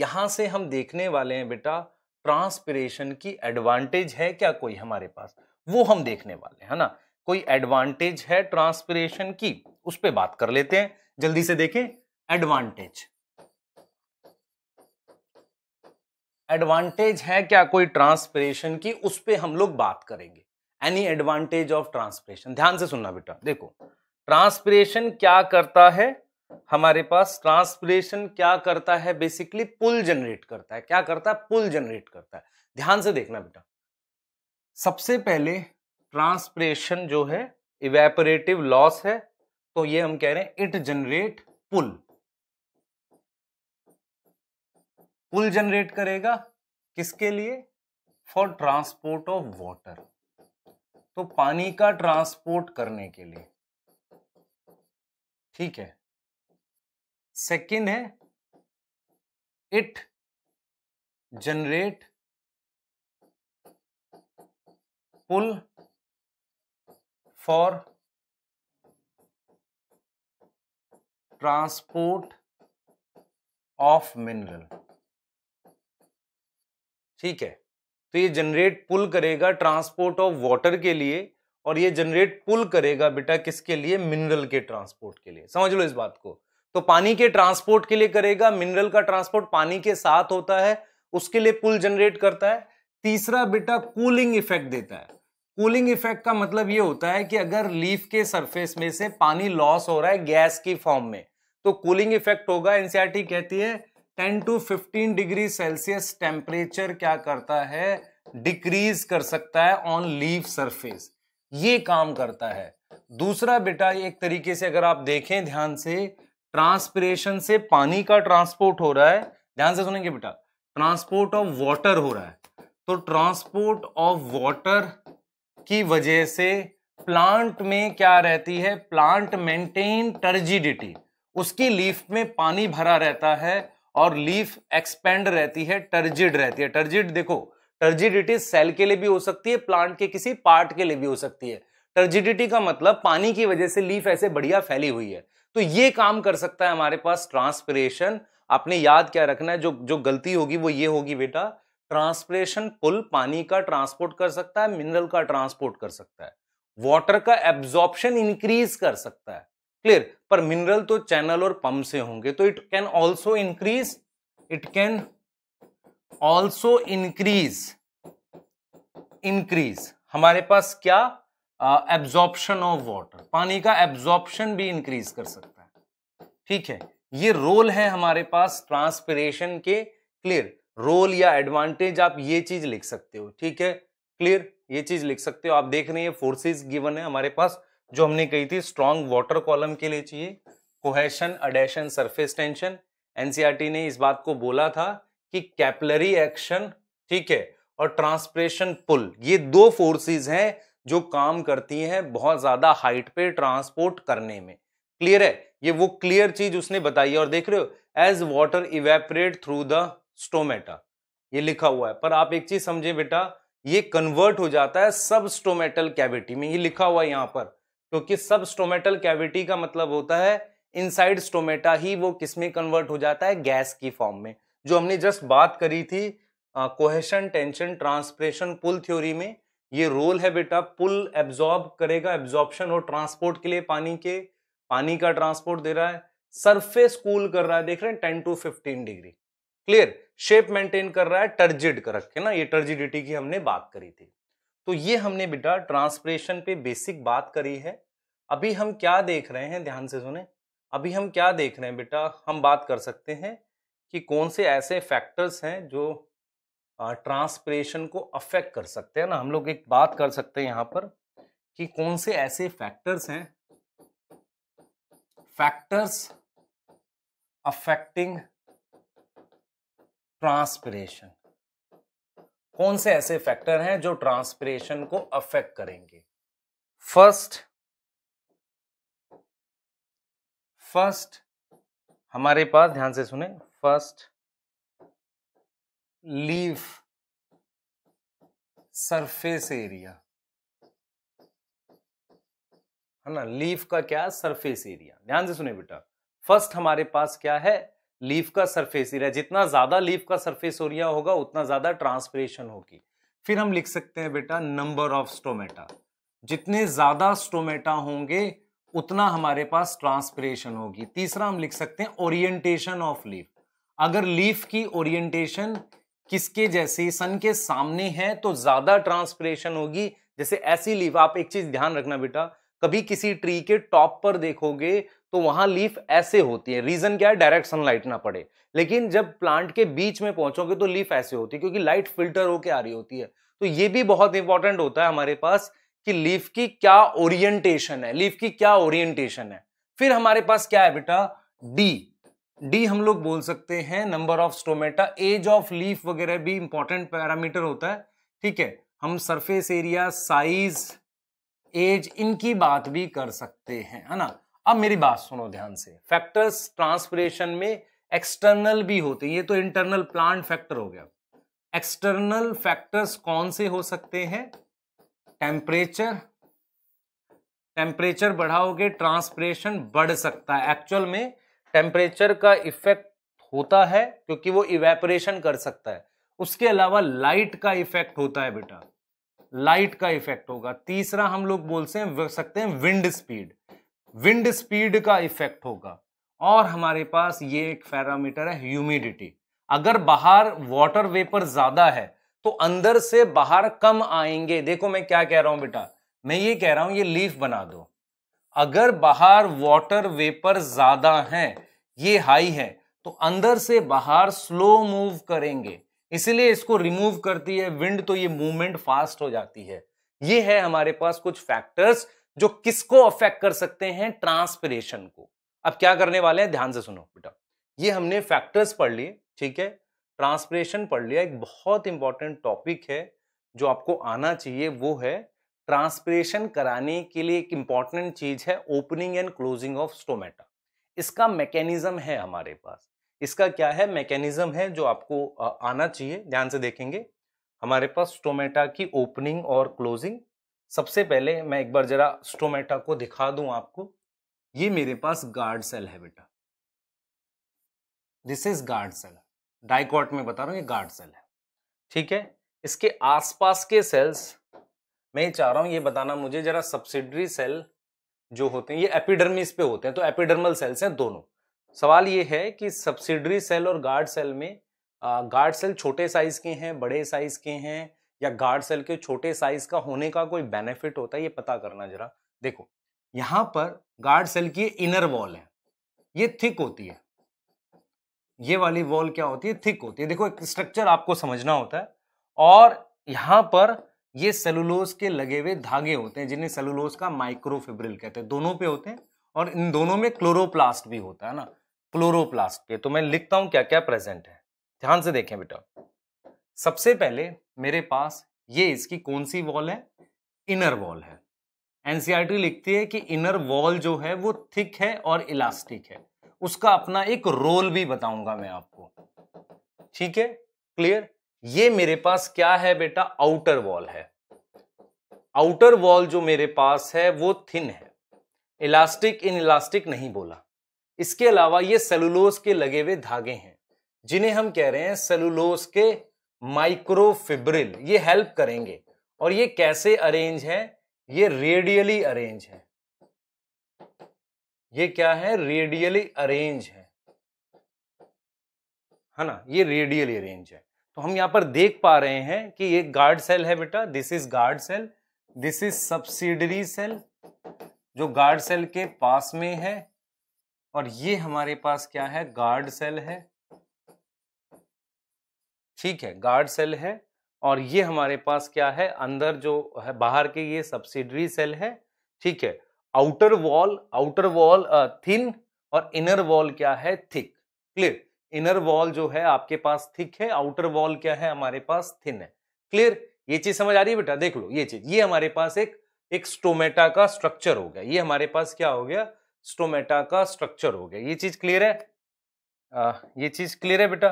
यहां से हम देखने वाले हैं बेटा ट्रांसपिरेशन की एडवांटेज है क्या कोई हमारे पास वो हम देखने वाले हैं ना कोई एडवांटेज है ट्रांसपिरेशन की उस पर बात कर लेते हैं जल्दी से देखें एडवांटेज एडवांटेज है क्या कोई ट्रांसपिरेशन की उस पर हम लोग बात करेंगे एनी एडवांटेज ऑफ ट्रांसपिरेशन ध्यान से सुनना बेटा देखो ट्रांसपिरेशन क्या करता है हमारे पास ट्रांसपिरेशन क्या करता है बेसिकली पुल जनरेट करता है क्या करता है पुल जनरेट करता है ध्यान से देखना बेटा सबसे पहले ट्रांसपिरेशन जो है इवेपोरेटिव लॉस है तो ये हम कह रहे हैं it generate pull pull generate करेगा किसके लिए फॉर ट्रांसपोर्ट ऑफ वाटर तो पानी का ट्रांसपोर्ट करने के लिए ठीक है सेकेंड है it generate pull for transport of mineral ठीक है तो ये जनरेट पुल करेगा ट्रांसपोर्ट ऑफ वाटर के लिए और ये जनरेट पुल करेगा बेटा किसके लिए मिनरल के ट्रांसपोर्ट के लिए समझ लो इस बात को तो पानी के ट्रांसपोर्ट के लिए करेगा मिनरल का ट्रांसपोर्ट पानी के साथ होता है उसके लिए पुल जनरेट करता है तीसरा बेटा कूलिंग इफेक्ट देता है कूलिंग इफेक्ट का मतलब ये होता है कि अगर लीफ के सरफेस में से पानी लॉस हो रहा है गैस की फॉर्म में तो कूलिंग इफेक्ट होगा एनसीआरटी कहती है 10 टू 15 डिग्री सेल्सियस टेम्परेचर क्या करता है डिक्रीज कर सकता है ऑन लीफ सरफेस ये काम करता है दूसरा बेटा एक तरीके से अगर आप देखें ध्यान से ट्रांसपिरेशन से पानी का ट्रांसपोर्ट हो रहा है ध्यान से सुनेंगे बेटा ट्रांसपोर्ट ऑफ वाटर हो रहा है तो ट्रांसपोर्ट ऑफ वाटर की वजह से प्लांट में क्या रहती है प्लांट मेंटेन टर्जिडिटी उसकी लीफ में पानी भरा रहता है और लीफ एक्सपेंड रहती है टर्जिड रहती है टर्जिड देखो टर्जिडिटी सेल के लिए भी हो सकती है प्लांट के किसी पार्ट के लिए भी हो सकती है टर्जिडिटी का मतलब पानी की वजह से लीफ ऐसे बढ़िया फैली हुई है तो ये काम कर सकता है हमारे पास ट्रांसपरेशन आपने याद क्या रखना है जो जो गलती होगी वो ये होगी बेटा ट्रांसपरेशन पुल पानी का ट्रांसपोर्ट कर सकता है मिनरल का ट्रांसपोर्ट कर सकता है वाटर का एब्जॉर्प्शन इंक्रीज कर सकता है क्लियर पर मिनरल तो चैनल और पंप से होंगे तो it can also increase it can also increase increase हमारे पास क्या एब्जॉर्प्शन ऑफ वाटर पानी का एब्जॉर्प्शन भी इंक्रीज कर सकता है ठीक है ये रोल है हमारे पास ट्रांसपिरेशन के क्लियर रोल या एडवांटेज आप ये चीज लिख सकते हो ठीक है क्लियर ये चीज लिख सकते हो आप देख रहे हैं फोर्सेस गिवन है हमारे पास जो हमने कही थी स्ट्रॉन्ग वाटर कॉलम के लिए चाहिए cohesion adhesion surface tension NCERT ने इस बात को बोला था कि कैपलरी एक्शन ठीक है और ट्रांसप्रेशन पुल ये दो फोर्सेस हैं जो काम करती हैं बहुत ज़्यादा हाइट पे ट्रांसपोर्ट करने में क्लियर है ये वो क्लियर चीज उसने बताई है और देख रहे हो as water evaporate through the stomata ये लिखा हुआ है पर आप एक चीज समझे बेटा ये कन्वर्ट हो जाता है सब स्टोमेटल कैविटी में ये लिखा हुआ है यहाँ पर क्योंकि सब स्टोमेटल कैविटी का मतलब होता है इनसाइड स्टोमेटा ही वो किसमें कन्वर्ट हो जाता है गैस की फॉर्म में जो हमने जस्ट बात करी थी cohesion tension transpiration pull theory में ये रोल है बेटा पुल एब्जॉर्ब करेगा एब्जॉर्प्शन और ट्रांसपोर्ट के लिए पानी के पानी का ट्रांसपोर्ट दे रहा है सरफेस कूल कर रहा है देख रहे हैं ten to fifteen degree clear shape maintain कर रहा है टर्जिड कर रखे ना ये टर्जिडिटी की हमने बात करी थी तो ये हमने बेटा ट्रांसप्रेशन पे बेसिक बात करी है अभी हम क्या देख रहे हैं ध्यान से सुने अभी हम क्या देख रहे हैं बेटा हम बात कर सकते हैं कि कौन से ऐसे फैक्टर्स हैं जो ट्रांसप्रेशन को अफेक्ट कर सकते हैं ना हम लोग एक बात कर सकते हैं यहाँ पर कि कौन से ऐसे फैक्टर्स हैं फैक्टर्स अफेक्टिंग ट्रांसप्रेशन कौन से ऐसे फैक्टर हैं जो ट्रांसप्रेशन को अफेक्ट करेंगे फर्स्ट फर्स्ट हमारे पास ध्यान से सुने फर्स्ट leaf सरफेस एरिया है ना लीफ का क्या सरफेस एरिया ध्यान से सुने बेटा फर्स्ट हमारे पास क्या है लीफ का सरफेस एरिया जितना ज्यादा लीफ का सरफेस एरिया होगा उतना ज्यादा ट्रांसपरेशन होगी फिर हम लिख सकते हैं बेटा नंबर ऑफ स्टोमेटा जितने ज्यादा स्टोमेटा होंगे उतना हमारे पास ट्रांसपरेशन होगी तीसरा हम लिख सकते हैं ओरिएंटेशन ऑफ लीफ अगर लीफ की ओरिएंटेशन किसके जैसे सन के सामने है तो ज्यादा ट्रांसपरेशन होगी जैसे ऐसी लीफ आप एक चीज ध्यान रखना बेटा कभी किसी ट्री के टॉप पर देखोगे तो वहां लीफ ऐसे होती है रीजन क्या है डायरेक्ट सनलाइट ना पड़े लेकिन जब प्लांट के बीच में पहुंचोगे तो लीफ ऐसे होती है क्योंकि लाइट फिल्टर होके आ रही होती है तो ये भी बहुत इंपॉर्टेंट होता है हमारे पास कि लीफ की क्या ओरिएंटेशन है लीफ की क्या ओरिएंटेशन है फिर हमारे पास क्या है बेटा डी डी हम लोग बोल सकते हैं number of stomata age of leaf वगैरह भी इंपॉर्टेंट पैरामीटर होता है ठीक है हम सरफेस एरिया साइज एज इनकी बात भी कर सकते हैं है ना अब मेरी बात सुनो ध्यान से फैक्टर्स ट्रांसपरेशन में एक्सटर्नल भी होते हैं ये तो इंटरनल प्लांट फैक्टर हो गया एक्सटर्नल फैक्टर्स कौन से हो सकते हैं टेम्परेचर टेम्परेचर बढ़ाओगे ट्रांसपरेशन बढ़ सकता है एक्चुअल में टेम्परेचर का इफेक्ट होता है क्योंकि वो इवेपोरेशन कर सकता है उसके अलावा लाइट का इफेक्ट होता है बेटा लाइट का इफेक्ट होगा तीसरा हम लोग बोल हैं सकते हैं विंड स्पीड विंड स्पीड का इफेक्ट होगा और हमारे पास ये एक पैरामीटर है ह्यूमिडिटी अगर बाहर वाटर वेपर ज्यादा है तो अंदर से बाहर कम आएंगे देखो मैं क्या कह रहा हूं बेटा मैं ये कह रहा हूं ये लीफ बना दो अगर बाहर वाटर वेपर ज्यादा है ये हाई है तो अंदर से बाहर स्लो मूव करेंगे इसलिए इसको रिमूव करती है विंड तो ये मूवमेंट फास्ट हो जाती है ये है हमारे पास कुछ फैक्टर्स जो किसको अफेक्ट कर सकते हैं ट्रांसपरेशन को अब क्या करने वाले हैं ध्यान से सुनो बेटा ये हमने फैक्टर्स पढ़ लिए ठीक है ट्रांसपरेशन पढ़ लिया एक बहुत इंपॉर्टेंट टॉपिक है जो आपको आना चाहिए वो है ट्रांसपरेशन कराने के लिए एक इम्पॉर्टेंट चीज़ है opening and closing of stomata इसका मैकेनिज्म है हमारे पास इसका क्या है मैकेनिज्म है जो आपको आना चाहिए ध्यान से देखेंगे हमारे पास स्टोमेटा की ओपनिंग और क्लोजिंग सबसे पहले मैं एक बार जरा स्टोमेटा को दिखा दूं आपको ये मेरे पास गार्ड सेल है बेटा this is guard cell dicot में बता रहा हूँ ये गार्ड सेल है ठीक है इसके आसपास के सेल्स मैं चाह रहा हूँ ये बताना मुझे जरा सब्सिडरी सेल जो होते हैं ये एपिडर्मिस पे होते हैं तो एपिडर्मल सेल्स हैं दोनों सवाल ये है कि सब्सिडरी सेल और गार्ड सेल में गार्ड सेल छोटे साइज के हैं बड़े साइज के हैं या गार्ड सेल के छोटे साइज का होने का कोई बेनिफिट होता है ये पता करना जरा देखो यहाँ पर गार्ड सेल की इनर वॉल है ये थिक होती है ये वाली वॉल क्या होती है थिक होती है देखो एक स्ट्रक्चर आपको समझना होता है और यहाँ पर ये सेलुलोज के लगे हुए धागे होते हैं जिन्हें सेलुलोज का माइक्रोफिब्रिल कहते हैं दोनों पे होते हैं और इन दोनों में क्लोरोप्लास्ट भी होता है ना क्लोरोप्लास्ट पे तो मैं लिखता हूँ क्या क्या प्रेजेंट है ध्यान से देखें बेटा सबसे पहले मेरे पास ये इसकी कौन सी वॉल है इनर वॉल है एनसीआरटी लिखती है कि इनर वॉल जो है वो थिक है और इलास्टिक है उसका अपना एक रोल भी बताऊंगा मैं आपको ठीक है क्लियर ये मेरे पास क्या है बेटा आउटर वॉल है आउटर वॉल जो मेरे पास है वो थिन है इलास्टिक इन इलास्टिक नहीं बोला इसके अलावा ये सेलुलोज के लगे हुए धागे हैं जिन्हें हम कह रहे हैं सेलुलोज के माइक्रोफिब्रिल ये हेल्प करेंगे और ये कैसे अरेंज है ये रेडियली अरेंज है ये क्या है रेडियली अरेंज है है ना ये रेडियली अरेंज है तो हम यहाँ पर देख पा रहे हैं कि ये गार्ड सेल है बेटा this is guard cell this is subsidiary cell जो गार्ड सेल के पास में है और ये हमारे पास क्या है गार्ड सेल है ठीक है गार्ड सेल है और ये हमारे पास क्या है अंदर जो है बाहर के ये सब्सिडरी सेल है ठीक है outer wall outer wall thin और इनर वॉल क्या है थिक क्लियर इनर वॉल जो है आपके पास थिक है आउटर वॉल क्या है हमारे पास थिन है क्लियर ये चीज समझ आ रही है बेटा देख लो ये चीज ये हमारे पास एक एक स्टोमेटा का स्ट्रक्चर हो गया ये हमारे पास क्या हो गया स्टोमेटा का स्ट्रक्चर हो गया ये चीज क्लियर है आ, ये चीज क्लियर है बेटा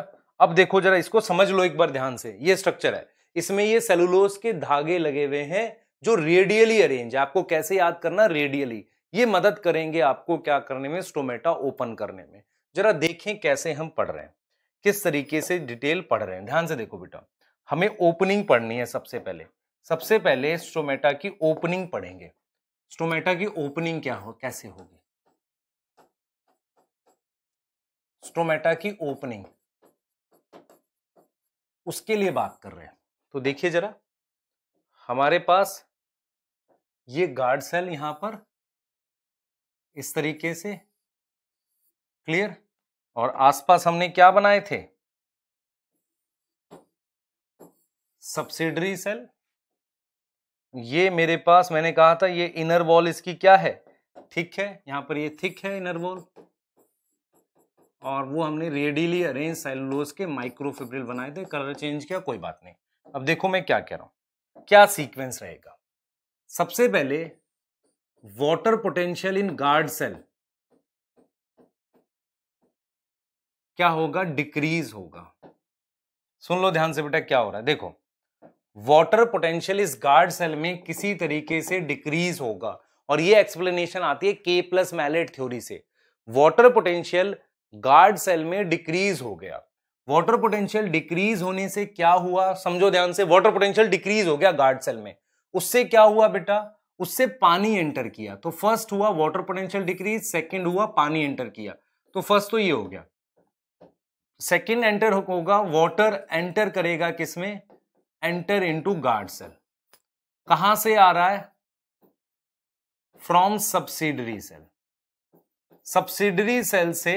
अब देखो जरा इसको समझ लो एक बार ध्यान से ये स्ट्रक्चर है इसमें ये सेलुलोस के धागे लगे हुए हैं जो रेडियली अरेंज है आपको कैसे याद करना रेडियली ये मदद करेंगे आपको क्या करने में स्टोमेटा ओपन करने में जरा देखें कैसे हम पढ़ रहे हैं किस तरीके से डिटेल पढ़ रहे हैं ध्यान से देखो बेटा हमें ओपनिंग पढ़नी है सबसे पहले सबसे पहले स्टोमेटा की ओपनिंग पढ़ेंगे स्टोमेटा की ओपनिंग क्या हो कैसे होगी स्टोमेटा की ओपनिंग उसके लिए बात कर रहे हैं तो देखिए जरा हमारे पास ये गार्ड सेल यहां पर इस तरीके से क्लियर और आसपास हमने क्या बनाए थे सब्सिडरी सेल ये मेरे पास मैंने कहा था ये इनर वॉल इसकी क्या है थिक है यहां पर ये थिक है इनर वॉल और वो हमने रेडीली अरेंज सेलुलोज के माइक्रोफिब्रिल बनाए थे कलर चेंज किया कोई बात नहीं अब देखो मैं क्या कह रहा हूं क्या सीक्वेंस रहेगा सबसे पहले water potential in guard cell क्या होगा डिक्रीज होगा सुन लो ध्यान से बेटा क्या हो रहा है देखो वाटर पोटेंशियल इस गार्ड सेल में किसी तरीके से डिक्रीज होगा और ये एक्सप्लेनेशन आती है के प्लस मैलेट थ्योरी से वाटर पोटेंशियल गार्ड सेल में डिक्रीज हो गया वाटर पोटेंशियल डिक्रीज होने से क्या हुआ समझो ध्यान से वाटर पोटेंशियल डिक्रीज हो गया गार्ड सेल में उससे क्या हुआ बेटा उससे पानी एंटर किया तो फर्स्ट हुआ वाटर पोटेंशियल डिक्रीज सेकंड हुआ पानी एंटर किया तो फर्स्ट तो ये हो गया सेकेंड एंटर होगा वॉटर एंटर करेगा किसमें एंटर इनटू गार्ड सेल कहां से आ रहा है from subsidiary cell subsidiary cell से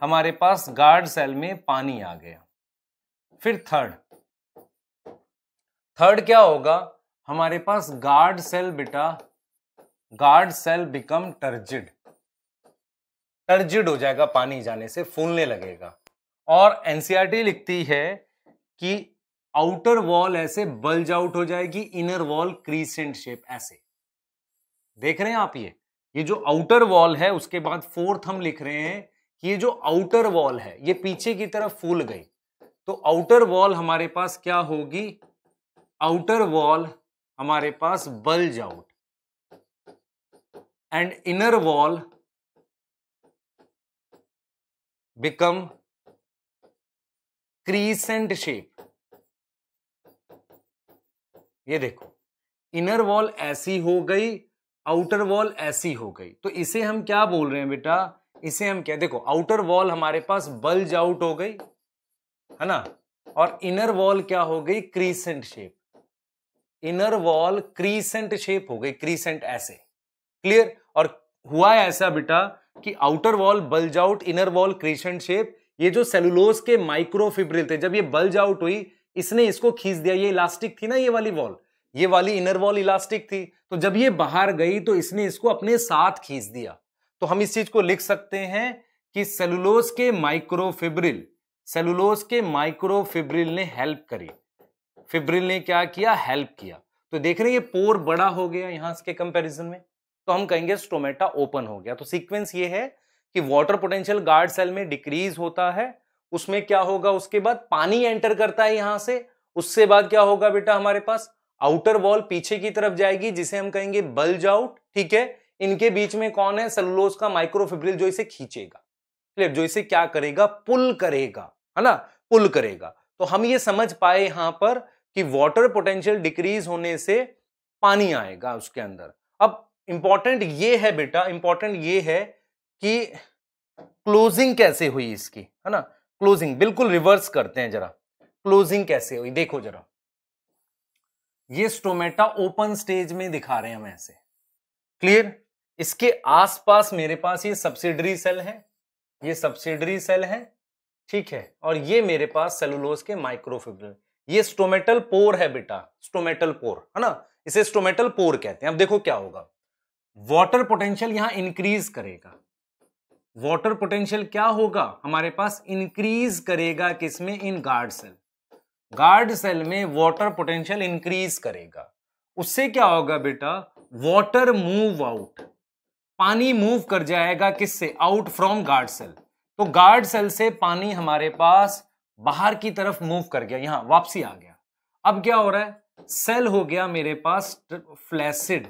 हमारे पास गार्ड सेल में पानी आ गया फिर थर्ड थर्ड क्या होगा हमारे पास गार्ड सेल बेटा guard cell become turgid turgid हो जाएगा पानी जाने से फूलने लगेगा और एनसीईआरटी e लिखती है कि आउटर वॉल ऐसे बल्ज आउट हो जाएगी इनर वॉल क्रीसेंट शेप ऐसे देख रहे हैं आप ये ये जो आउटर वॉल है उसके बाद फोर्थ हम लिख रहे हैं कि ये जो आउटर वॉल है ये पीछे की तरफ फूल गई तो आउटर वॉल हमारे पास क्या होगी आउटर वॉल हमारे पास bulge out and inner wall become crescent shape ये देखो इनर वॉल ऐसी हो गई आउटर वॉल ऐसी हो गई तो इसे हम क्या बोल रहे हैं बेटा इसे हम क्या देखो आउटर वॉल हमारे पास बल्ज आउट हो गई है ना और इनर वॉल क्या हो गई crescent shape inner wall crescent shape हो गई क्रीसेंट ऐसे क्लियर और हुआ ऐसा बेटा कि outer wall bulge out inner wall crescent shape ये जो सेलुलोज के माइक्रोफिब्रिल थे जब ये बल्ज आउट हुई इसने इसको खींच दिया ये इलास्टिक थी ना ये वाली वॉल ये वाली इनर वॉल इलास्टिक थी तो जब ये बाहर गई तो इसने इसको अपने साथ खींच दिया तो हम इस चीज को लिख सकते हैं कि सेलुलोज के माइक्रोफिब्रिल सेलुलोज के माइक्रोफिब्रिल ने हेल्प करी फिब्रिल ने क्या किया हेल्प किया तो देख रहे हैं ये पोर बड़ा हो गया यहां के कंपेरिजन में तो हम कहेंगे स्टोमेटा ओपन हो गया तो सीक्वेंस ये है कि वाटर पोटेंशियल गार्ड सेल में डिक्रीज होता है उसमें क्या होगा उसके बाद पानी एंटर करता है यहां से उससे बाद क्या होगा बेटा हमारे पास आउटर वॉल पीछे की तरफ जाएगी जिसे हम कहेंगे बल्ज आउट ठीक है इनके बीच में कौन है सेलुलोज का माइक्रोफिब्रिल जो इसे खींचेगा क्लियर जो इसे क्या करेगा पुल करेगा है ना पुल करेगा तो हम ये समझ पाए यहां पर कि वाटर पोटेंशियल डिक्रीज होने से पानी आएगा उसके अंदर अब इंपॉर्टेंट ये है बेटा इंपॉर्टेंट ये है कि क्लोजिंग कैसे हुई इसकी है ना क्लोजिंग बिल्कुल रिवर्स करते हैं जरा क्लोजिंग कैसे हुई देखो जरा ये स्टोमेटा ओपन स्टेज में दिखा रहे हैं हम ऐसे क्लियर इसके आसपास मेरे पास ये सब्सिडरी सेल है ये सब्सिडरी सेल है ठीक है और ये मेरे पास सेलुलोज के माइक्रोफिब्रिल ये स्टोमेटल पोर है बेटा स्टोमेटल पोर है ना इसे स्टोमेटल पोर कहते हैं अब देखो क्या होगा वाटर पोटेंशियल यहां इंक्रीज करेगा वाटर पोटेंशियल क्या होगा हमारे पास इंक्रीज करेगा किसमें in guard cell guard cell में वाटर पोटेंशियल इंक्रीज करेगा उससे क्या होगा बेटा वाटर मूव आउट पानी मूव कर जाएगा किससे आउट फ्रॉम गार्ड सेल तो गार्ड सेल से पानी हमारे पास बाहर की तरफ मूव कर गया यहां वापसी आ गया अब क्या हो रहा है सेल हो गया मेरे पास फ्लैसिड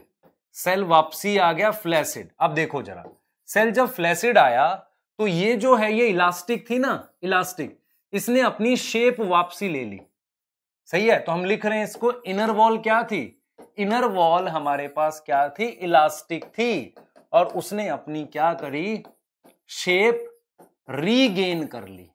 सेल वापसी आ गया फ्लैसिड अब देखो जरा सेल जब फ्लैसिड आया तो ये जो है ये इलास्टिक थी ना इलास्टिक इसने अपनी शेप वापसी ले ली सही है तो हम लिख रहे हैं इसको इनर वॉल क्या थी इनर वॉल हमारे पास क्या थी इलास्टिक थी और उसने अपनी क्या करी शेप रीगेन कर ली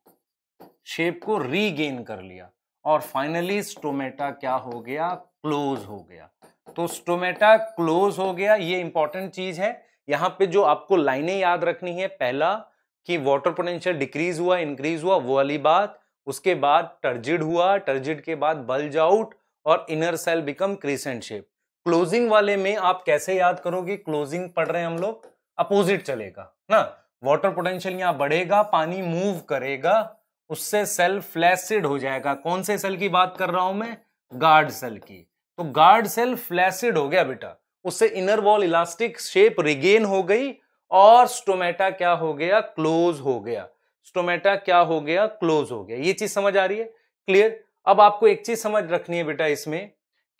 शेप को रीगेन कर लिया और फाइनली स्टोमेटा क्या हो गया क्लोज हो गया तो स्टोमेटा क्लोज हो गया ये इंपॉर्टेंट चीज है यहाँ पे जो आपको लाइनें याद रखनी है पहला कि वाटर पोटेंशियल डिक्रीज हुआ इंक्रीज हुआ वो वाली बात उसके बाद टर्जिड हुआ टर्जिड के बाद बल्ज आउट और inner cell become crescent shape closing वाले में आप कैसे याद करोगे क्लोजिंग पढ़ रहे हैं हम लोग अपोजिट चलेगा ना वाटर पोटेंशियल यहाँ बढ़ेगा पानी मूव करेगा उससे सेल फ्लैसिड हो जाएगा कौन से सेल की बात कर रहा हूं मैं गार्ड सेल की तो गार्ड सेल फ्लैसिड हो गया बेटा उससे inner wall elastic shape regain हो गई और स्टोमेटा क्या हो गया क्लोज हो गया स्टोमेटा क्या हो गया क्लोज हो गया ये चीज समझ आ रही है क्लियर अब आपको एक चीज समझ रखनी है बेटा इसमें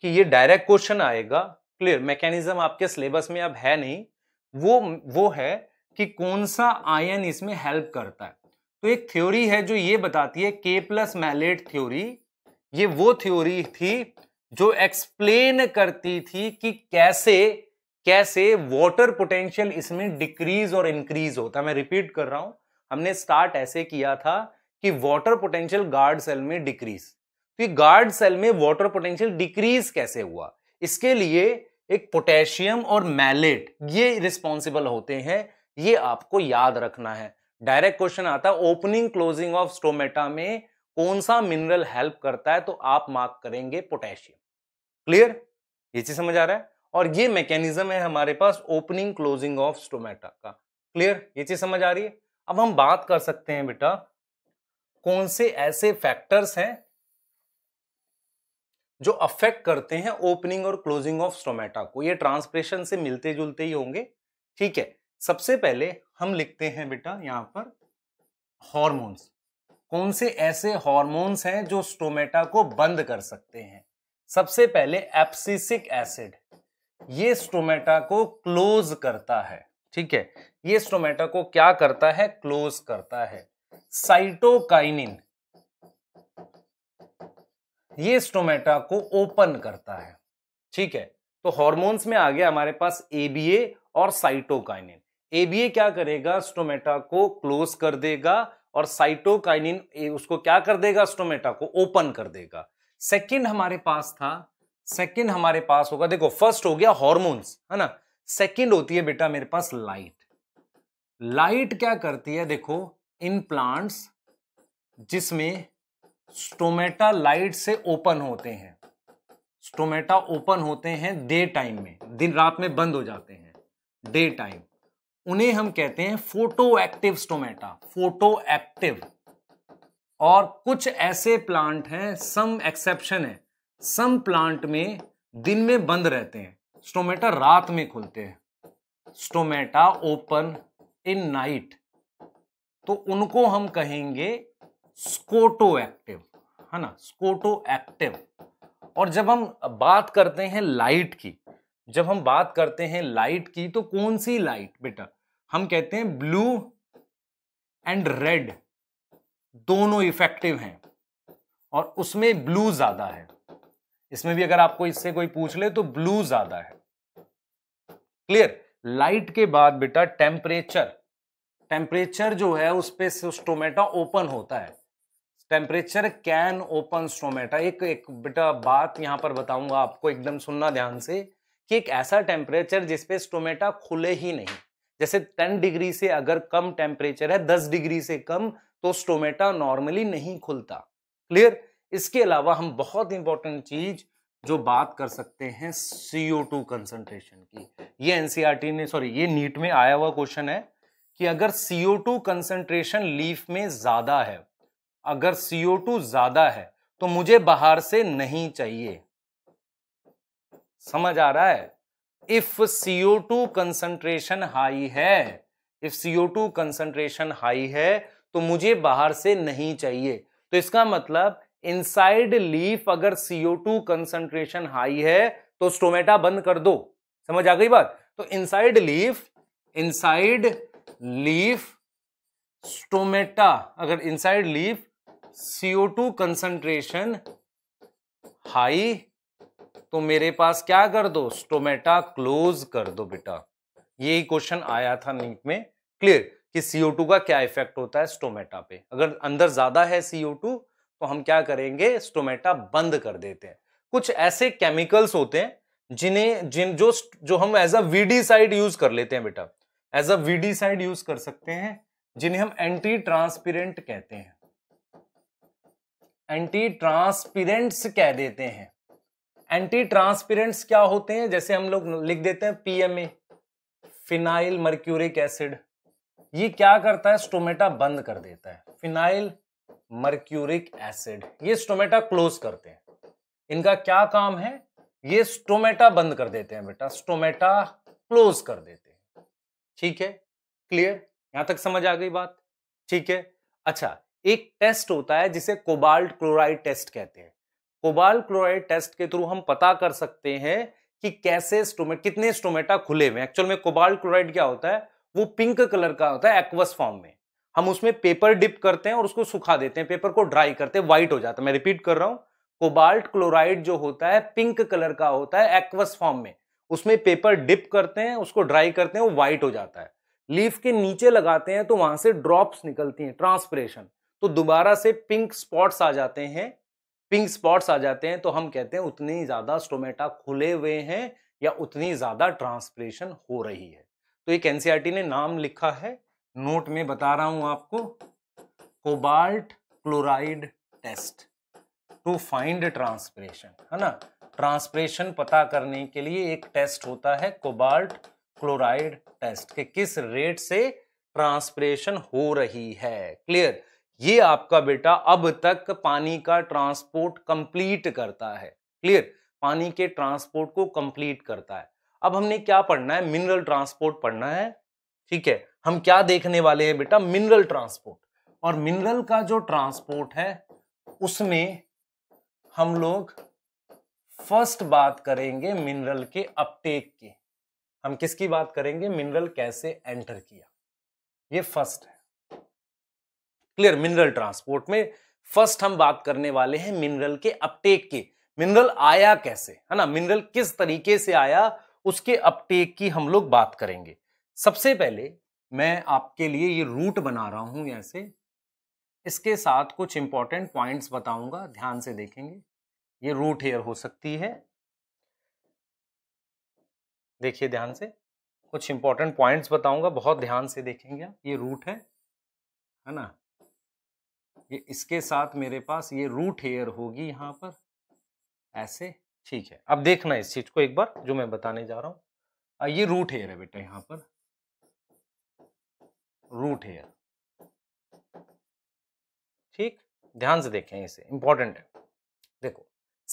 कि ये डायरेक्ट क्वेश्चन आएगा क्लियर मैकेनिज्म आपके सिलेबस में अब है नहीं वो वो है कि कौन सा आयन इसमें हेल्प करता है तो एक थ्योरी है जो ये बताती है के प्लस मैलेट थ्योरी ये वो थ्योरी थी जो एक्सप्लेन करती थी कि कैसे कैसे वाटर पोटेंशियल इसमें डिक्रीज और इंक्रीज होता मैं रिपीट कर रहा हूं हमने स्टार्ट ऐसे किया था कि वाटर पोटेंशियल गार्ड सेल में डिक्रीज तो ये गार्ड सेल में वाटर पोटेंशियल डिक्रीज कैसे हुआ इसके लिए एक पोटेशियम और मैलेट ये रिस्पॉन्सिबल होते हैं ये आपको याद रखना है डायरेक्ट क्वेश्चन आता ओपनिंग क्लोजिंग ऑफ स्टोमेटा में कौन सा मिनरल हेल्प करता है तो आप मार्क करेंगे पोटेशियम क्लियर ये चीज समझ आ रहा है और ये मैकेनिज्म है हमारे पास ओपनिंग क्लोजिंग ऑफ स्टोमेटा का क्लियर ये चीज समझ आ रही है अब हम बात कर सकते हैं बेटा कौन से ऐसे फैक्टर्स हैं जो अफेक्ट करते हैं ओपनिंग और क्लोजिंग ऑफ स्टोमेटा को ये ट्रांसप्रेशन से मिलते जुलते ही होंगे ठीक है सबसे पहले हम लिखते हैं बेटा यहां पर हॉर्मोन्स कौन से ऐसे हॉर्मोन्स हैं जो स्टोमेटा को बंद कर सकते हैं सबसे पहले एप्सिसिक एसिड ये स्टोमेटा को क्लोज करता है ठीक है ये स्टोमेटा को क्या करता है क्लोज करता है साइटोकाइनिन ये स्टोमेटा को ओपन करता है ठीक है तो हॉर्मोन्स में आ गया हमारे पास एबीए और साइटोकाइनिन एबीए क्या करेगा स्टोमेटा को क्लोज कर देगा और साइटोकाइनिन उसको क्या कर देगा स्टोमेटा को ओपन कर देगा सेकंड हमारे पास था सेकंड हमारे पास होगा देखो फर्स्ट हो गया हॉर्मोन्स है ना सेकंड होती है बेटा मेरे पास लाइट लाइट क्या करती है देखो इन प्लांट्स जिसमें स्टोमेटा लाइट से ओपन होते हैं स्टोमेटा ओपन होते हैं डे टाइम में दिन रात में बंद हो जाते हैं डे टाइम उन्हें हम कहते हैं photo active stomata photo active और कुछ ऐसे प्लांट हैं सम एक्सेप्शन है सम प्लांट में दिन में बंद रहते हैं स्टोमेटा रात में खुलते हैं स्टोमेटा ओपन इन नाइट तो उनको हम कहेंगे स्कोटो एक्टिव है ना स्कोटो एक्टिव और जब हम बात करते हैं लाइट की जब हम बात करते हैं लाइट की तो कौन सी लाइट बेटा हम कहते हैं ब्लू एंड रेड दोनों इफेक्टिव हैं और उसमें ब्लू ज्यादा है इसमें भी अगर आपको इससे कोई पूछ ले तो ब्लू ज्यादा है क्लियर लाइट के बाद बेटा टेम्परेचर टेम्परेचर जो है उस पर स्टोमेटा ओपन होता है टेम्परेचर कैन ओपन स्टोमेटा एक एक बेटा बात यहां पर बताऊंगा आपको एकदम सुनना ध्यान से कि एक ऐसा टेम्परेचर जिसपे स्टोमेटा खुले ही नहीं जैसे 10 डिग्री से अगर कम टेम्परेचर है 10 डिग्री से कम तो स्टोमेटा नॉर्मली नहीं खुलता क्लियर इसके अलावा हम बहुत इंपॉर्टेंट चीज जो बात कर सकते हैं सीओ टू कंसंट्रेशन की ये एनसीआरटी e ने सॉरी ये नीट में आया हुआ क्वेश्चन है कि अगर सीओ टू कंसंट्रेशन लीफ में ज्यादा है अगर सीओ टू ज्यादा है तो मुझे बाहर से नहीं चाहिए समझ आ रहा है इफ CO2 कंसंट्रेशन हाई है इफ CO2 कंसंट्रेशन हाई है तो मुझे बाहर से नहीं चाहिए तो इसका मतलब इनसाइड लीफ अगर CO2 कंसंट्रेशन हाई है तो स्टोमेटा बंद कर दो समझ आ गई बात तो inside leaf inside leaf stomata अगर inside leaf CO2 concentration high तो मेरे पास क्या कर दो स्टोमेटा क्लोज कर दो बेटा यही क्वेश्चन आया था नीट में क्लियर कि CO2 का क्या इफेक्ट होता है स्टोमेटा पे अगर अंदर ज्यादा है CO2 तो हम क्या करेंगे स्टोमेटा बंद कर देते हैं कुछ ऐसे केमिकल्स होते हैं जिन्हें जिन जो जो हम as a weedicide use कर लेते हैं बेटा as a weedicide use कर सकते हैं जिन्हें हम एंटी ट्रांसपेरेंट कहते हैं एंटी ट्रांसपेरेंट्स कह देते हैं एंटी ट्रांसपेरेंट्स क्या होते हैं जैसे हम लोग लिख देते हैं पीएमए फिनाइल मर्क्यूरिक एसिड ये क्या करता है स्टोमेटा बंद कर देता है फिनाइल मर्क्यूरिक एसिड ये स्टोमेटा क्लोज करते हैं इनका क्या काम है ये स्टोमेटा बंद कर देते हैं बेटा स्टोमेटा क्लोज कर देते हैं ठीक है क्लियर यहां तक समझ आ गई बात ठीक है अच्छा एक टेस्ट होता है जिसे कोबाल्ट क्लोराइड टेस्ट कहते हैं कोबाल क्लोराइड टेस्ट के थ्रू हम पता कर सकते हैं कि कैसे स्टोमेट कितने स्टोमेटा खुले हुए एक्चुअल में कोबाल क्लोराइड क्या होता है वो पिंक कलर का होता है एक्वस फॉर्म में हम उसमें पेपर डिप करते हैं और उसको सुखा देते हैं पेपर को ड्राई करते हैं व्हाइट हो जाता है मैं रिपीट कर रहा हूं कोबाल्ट क्लोराइड जो होता है पिंक कलर का होता है एक्वस फॉर्म में उसमें पेपर डिप करते हैं उसको ड्राई करते हैं वो व्हाइट हो जाता है लीफ के नीचे लगाते हैं तो वहां से ड्रॉप्स निकलती हैं ट्रांसप्रेशन तो दोबारा से पिंक स्पॉट्स आ जाते हैं पिंक स्पॉट्स आ जाते हैं तो हम कहते हैं उतनी ज़्यादा स्टोमेटा खुले हुए हैं या उतनी ज़्यादा ट्रांसप्रेशन हो रही है तो एक एनसीआरटी e ने नाम लिखा है नोट में बता रहा हूं आपको cobalt chloride test to find transpiration है ना ट्रांसप्रेशन पता करने के लिए एक टेस्ट होता है कोबाल्ट क्लोराइड टेस्ट के किस रेट से ट्रांसप्रेशन हो रही है क्लियर ये आपका बेटा अब तक पानी का ट्रांसपोर्ट कंप्लीट करता है क्लियर पानी के ट्रांसपोर्ट को कंप्लीट करता है अब हमने क्या पढ़ना है मिनरल ट्रांसपोर्ट पढ़ना है ठीक है हम क्या देखने वाले हैं बेटा मिनरल ट्रांसपोर्ट और मिनरल का जो ट्रांसपोर्ट है उसमें हम लोग फर्स्ट बात करेंगे मिनरल के अपटेक की हम किसकी बात करेंगे मिनरल कैसे एंटर किया ये फर्स्ट है क्लियर मिनरल ट्रांसपोर्ट में फर्स्ट हम बात करने वाले हैं मिनरल के अपटेक की मिनरल आया कैसे है ना मिनरल किस तरीके से आया उसके अपटेक की हम लोग बात करेंगे सबसे पहले मैं आपके लिए ये रूट बना रहा हूं ऐसे इसके साथ कुछ इंपॉर्टेंट पॉइंट्स बताऊंगा ध्यान से देखेंगे ये रूट हेयर हो सकती है देखिए ध्यान से कुछ इंपॉर्टेंट पॉइंट्स बताऊंगा बहुत ध्यान से देखेंगे आप ये रूट है है ना इसके साथ मेरे पास ये रूट हेयर होगी यहाँ पर ऐसे ठीक है अब देखना इस चीज को एक बार जो मैं बताने जा रहा हूँ ये रूट हेयर है बेटा यहाँ पर रूट हेयर ठीक ध्यान से देखें इसे इंपॉर्टेंट है देखो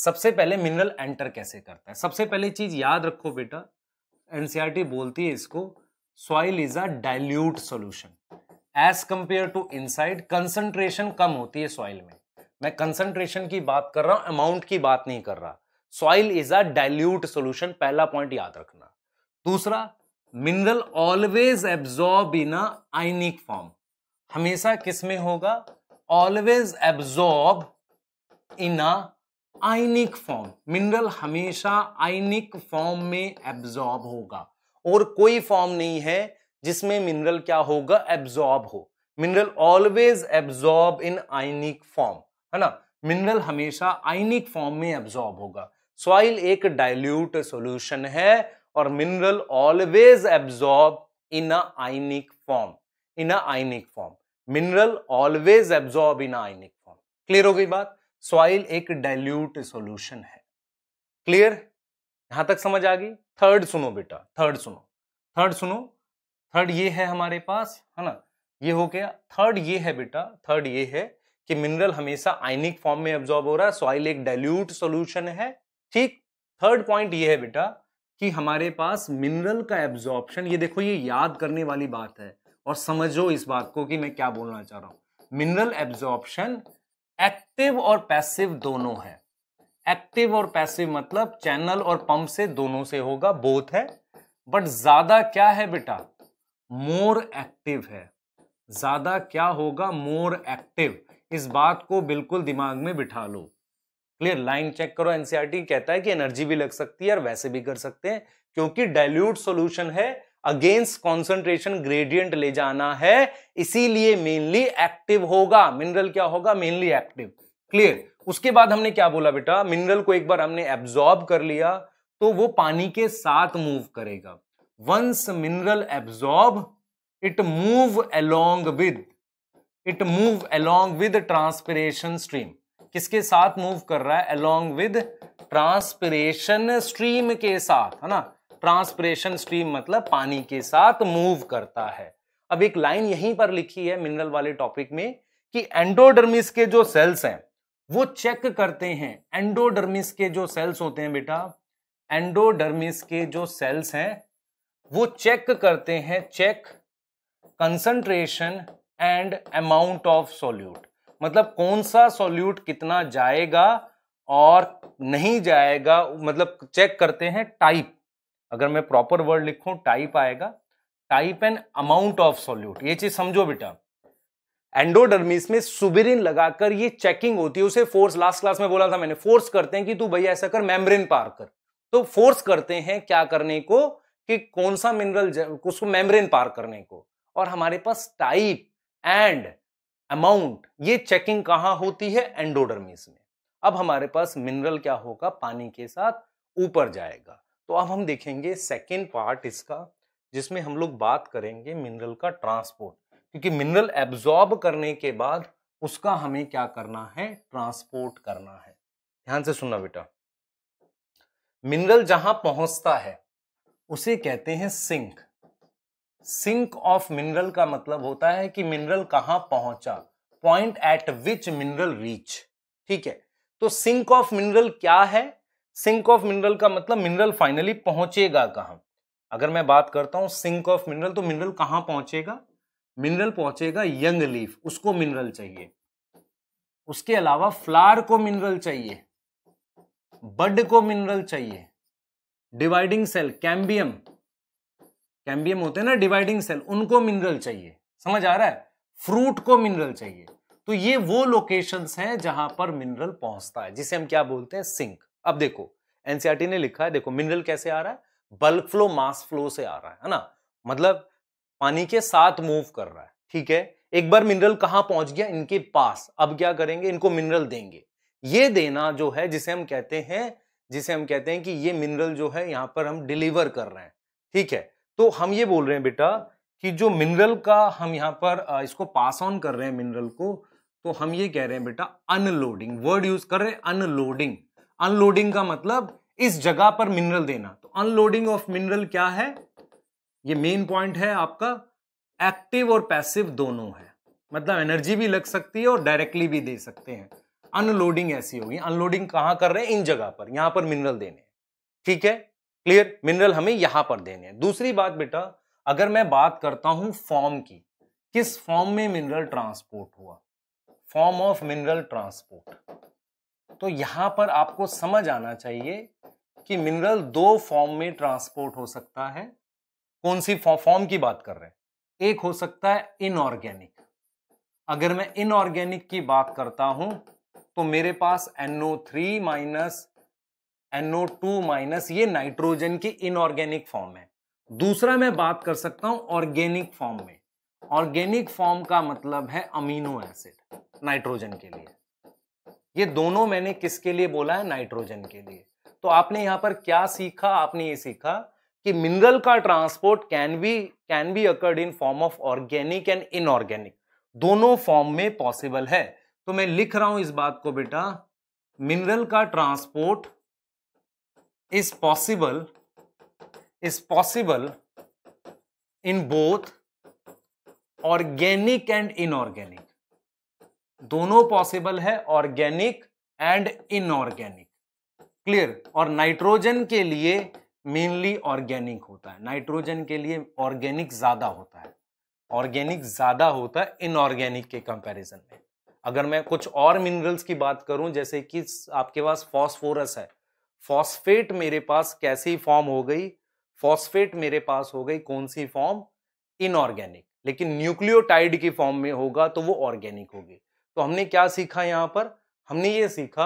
सबसे पहले मिनरल एंटर कैसे करता है सबसे पहले चीज याद रखो बेटा एनसीईआरटी e बोलती है इसको soil is a dilute solution as compare to inside concentration कम होती है सॉइल में मैं कंसंट्रेशन की बात कर रहा हूं अमाउंट की बात नहीं कर रहा soil is a dilute solution पहला पॉइंट याद रखना दूसरा mineral always absorb in a ionic form हमेशा किस में होगा always absorb in a ionic form mineral हमेशा आइनिक फॉर्म में एब्जॉर्ब होगा और कोई फॉर्म नहीं है जिसमें मिनरल क्या होगा एब्जॉर्ब हो mineral always absorb in ionic form है ना मिनरल हमेशा आइनिक फॉर्म में एब्जॉर्ब होगा सॉइल एक डाइल्यूट सॉल्यूशन है और mineral always absorb in a ionic form in a ionic form mineral always absorb in ionic form clear हो गई बात सॉइल एक डाइल्यूट सॉल्यूशन है क्लियर यहां तक समझ आ गई थर्ड सुनो बेटा थर्ड सुनो थर्ड सुनो थर्ड ये है हमारे पास है ना ये हो गया थर्ड ये है बेटा थर्ड ये है कि मिनरल हमेशा आइनिक फॉर्म में एब्जॉर्ब हो रहा है सॉइल एक डाइल्यूट सोल्यूशन है ठीक थर्ड पॉइंट ये है बेटा कि हमारे पास मिनरल का एब्जॉर्प्शन ये देखो ये याद करने वाली बात है और समझो इस बात को कि मैं क्या बोलना चाह रहा हूं मिनरल एब्जॉर्प्शन एक्टिव और पैसिव दोनों है एक्टिव और पैसिव मतलब चैनल और पंप से दोनों से होगा बोथ है बट ज्यादा क्या है बेटा मोर एक्टिव है ज़्यादा क्या होगा मोर एक्टिव इस बात को बिल्कुल दिमाग में बिठा लो क्लियर लाइन चेक करो एनसीईआरटी कहता है कि एनर्जी भी लग सकती है और वैसे भी कर सकते हैं क्योंकि डायल्यूट सॉल्यूशन है अगेंस्ट कॉन्सेंट्रेशन ग्रेडियंट ले जाना है इसीलिए मेनली एक्टिव होगा मिनरल क्या होगा मेनली एक्टिव क्लियर उसके बाद हमने क्या बोला बेटा मिनरल को एक बार हमने एब्जॉर्ब कर लिया तो वो पानी के साथ मूव करेगा once mineral absorb it move along with it move along with transpiration stream किसके साथ मूव कर रहा है अलोंग विद ट्रांसपिरेशन स्ट्रीम के साथ है ना ट्रांसपिरेशन स्ट्रीम मतलब पानी के साथ मूव करता है अब एक लाइन यहीं पर लिखी है मिनरल वाले टॉपिक में कि एंडोडर्मिस के जो सेल्स हैं वो चेक करते हैं एंडोडर्मिस के जो सेल्स होते हैं बेटा एंडोडर्मिस के जो सेल्स हैं वो चेक करते हैं check concentration and amount of solute मतलब कौन सा सॉल्यूट कितना जाएगा और नहीं जाएगा मतलब चेक करते हैं टाइप अगर मैं प्रॉपर वर्ड लिखूं टाइप आएगा type and amount of solute ये चीज समझो बेटा एंडोडर्मिस में सुबेरिन लगाकर ये चेकिंग होती है उसे फोर्स लास्ट क्लास में बोला था मैंने फोर्स करते हैं कि तू भैया ऐसा कर मेम्ब्रेन पार कर तो फोर्स करते हैं क्या करने को कि कौन सा मिनरल उसको मेम्ब्रेन पार करने को और हमारे पास टाइप एंड अमाउंट ये चेकिंग कहाँ होती है एंडोडर्मिस में अब हमारे पास मिनरल क्या होगा पानी के साथ ऊपर जाएगा तो अब हम देखेंगे सेकेंड पार्ट इसका जिसमें हम लोग बात करेंगे मिनरल का ट्रांसपोर्ट क्योंकि मिनरल एब्जॉर्ब करने के बाद उसका हमें क्या करना है ट्रांसपोर्ट करना है ध्यान से सुनना बेटा मिनरल जहां पहुंचता है उसे कहते हैं सिंक सिंक ऑफ मिनरल का मतलब होता है कि मिनरल कहां पहुंचा point at which mineral reach ठीक है तो सिंक ऑफ मिनरल क्या है सिंक ऑफ मिनरल का मतलब मिनरल फाइनली पहुंचेगा कहां अगर मैं बात करता हूं सिंक ऑफ मिनरल तो मिनरल कहां पहुंचेगा मिनरल पहुंचेगा यंग लीफ उसको मिनरल चाहिए उसके अलावा फ्लावर को मिनरल चाहिए बड को मिनरल चाहिए डिवाइडिंग सेल कैम्बियम कैम्बियम होते हैं ना डिवाइडिंग सेल उनको मिनरल चाहिए समझ आ रहा है फ्रूट को मिनरल चाहिए तो ये वो लोकेशंस हैं जहां पर मिनरल पहुंचता है जिसे हम क्या बोलते हैं सिंक अब देखो एनसीआरटी e ने लिखा है देखो मिनरल कैसे आ रहा है बल्क फ्लो मास फ्लो से आ रहा है ना मतलब पानी के साथ मूव कर रहा है ठीक है एक बार मिनरल कहां पहुंच गया इनके पास अब क्या करेंगे इनको मिनरल देंगे ये देना जो है जिसे हम कहते हैं जिसे हम कहते हैं कि ये मिनरल जो है यहाँ पर हम डिलीवर कर रहे हैं ठीक है तो हम ये बोल रहे हैं बेटा कि जो मिनरल का हम यहाँ पर इसको पास ऑन कर रहे हैं मिनरल को तो हम ये कह रहे हैं बेटा अनलोडिंग वर्ड यूज कर रहे हैं अनलोडिंग अनलोडिंग का मतलब इस जगह पर मिनरल देना तो अनलोडिंग ऑफ मिनरल क्या है ये मेन पॉइंट है आपका एक्टिव और पैसिव दोनों है मतलब एनर्जी भी लग सकती है और डायरेक्टली भी दे सकते हैं अनलोडिंग ऐसी होगी अनलोडिंग कहां कर रहे हैं इन जगह पर यहां पर मिनरल देने ठीक है क्लियर मिनरल हमें यहां पर देने हैं दूसरी बात बेटा अगर मैं बात करता हूं फॉर्म की किस फॉर्म में मिनरल ट्रांसपोर्ट हुआ फॉर्म ऑफ मिनरल ट्रांसपोर्ट तो यहां पर आपको समझ आना चाहिए कि मिनरल दो फॉर्म में ट्रांसपोर्ट हो सकता है कौन सी फॉर्म की बात कर रहे हैं एक हो सकता है इनऑर्गेनिक अगर मैं इनऑर्गेनिक की बात करता हूं तो मेरे पास NO three minus NO two minus ये नाइट्रोजन की इनऑर्गेनिक फॉर्म है दूसरा मैं बात कर सकता हूं ऑर्गेनिक फॉर्म में ऑर्गेनिक फॉर्म का मतलब है अमीनो एसिड नाइट्रोजन के लिए ये दोनों मैंने किसके लिए बोला है नाइट्रोजन के लिए तो आपने यहां पर क्या सीखा आपने ये सीखा कि मिनरल का transport can be can be occurred in form of organic and inorganic दोनों फॉर्म में पॉसिबल है तो मैं लिख रहा हूं इस बात को बेटा मिनरल का transport is possible is possible in both organic and inorganic दोनों पॉसिबल है ऑर्गेनिक एंड इनऑर्गेनिक क्लियर और नाइट्रोजन के लिए मेनली ऑर्गेनिक होता है नाइट्रोजन के लिए ऑर्गेनिक ज्यादा होता है ऑर्गेनिक ज्यादा होता है इनऑर्गेनिक के कंपैरिजन में अगर मैं कुछ और मिनरल्स की बात करूं जैसे कि आपके पास फॉस्फोरस है फॉस्फेट मेरे पास कैसी फॉर्म हो गई फॉस्फेट मेरे पास हो गई कौन सी फॉर्म इनऑर्गेनिक लेकिन न्यूक्लियोटाइड की फॉर्म में होगा तो वो ऑर्गेनिक होगी तो हमने क्या सीखा यहाँ पर हमने ये सीखा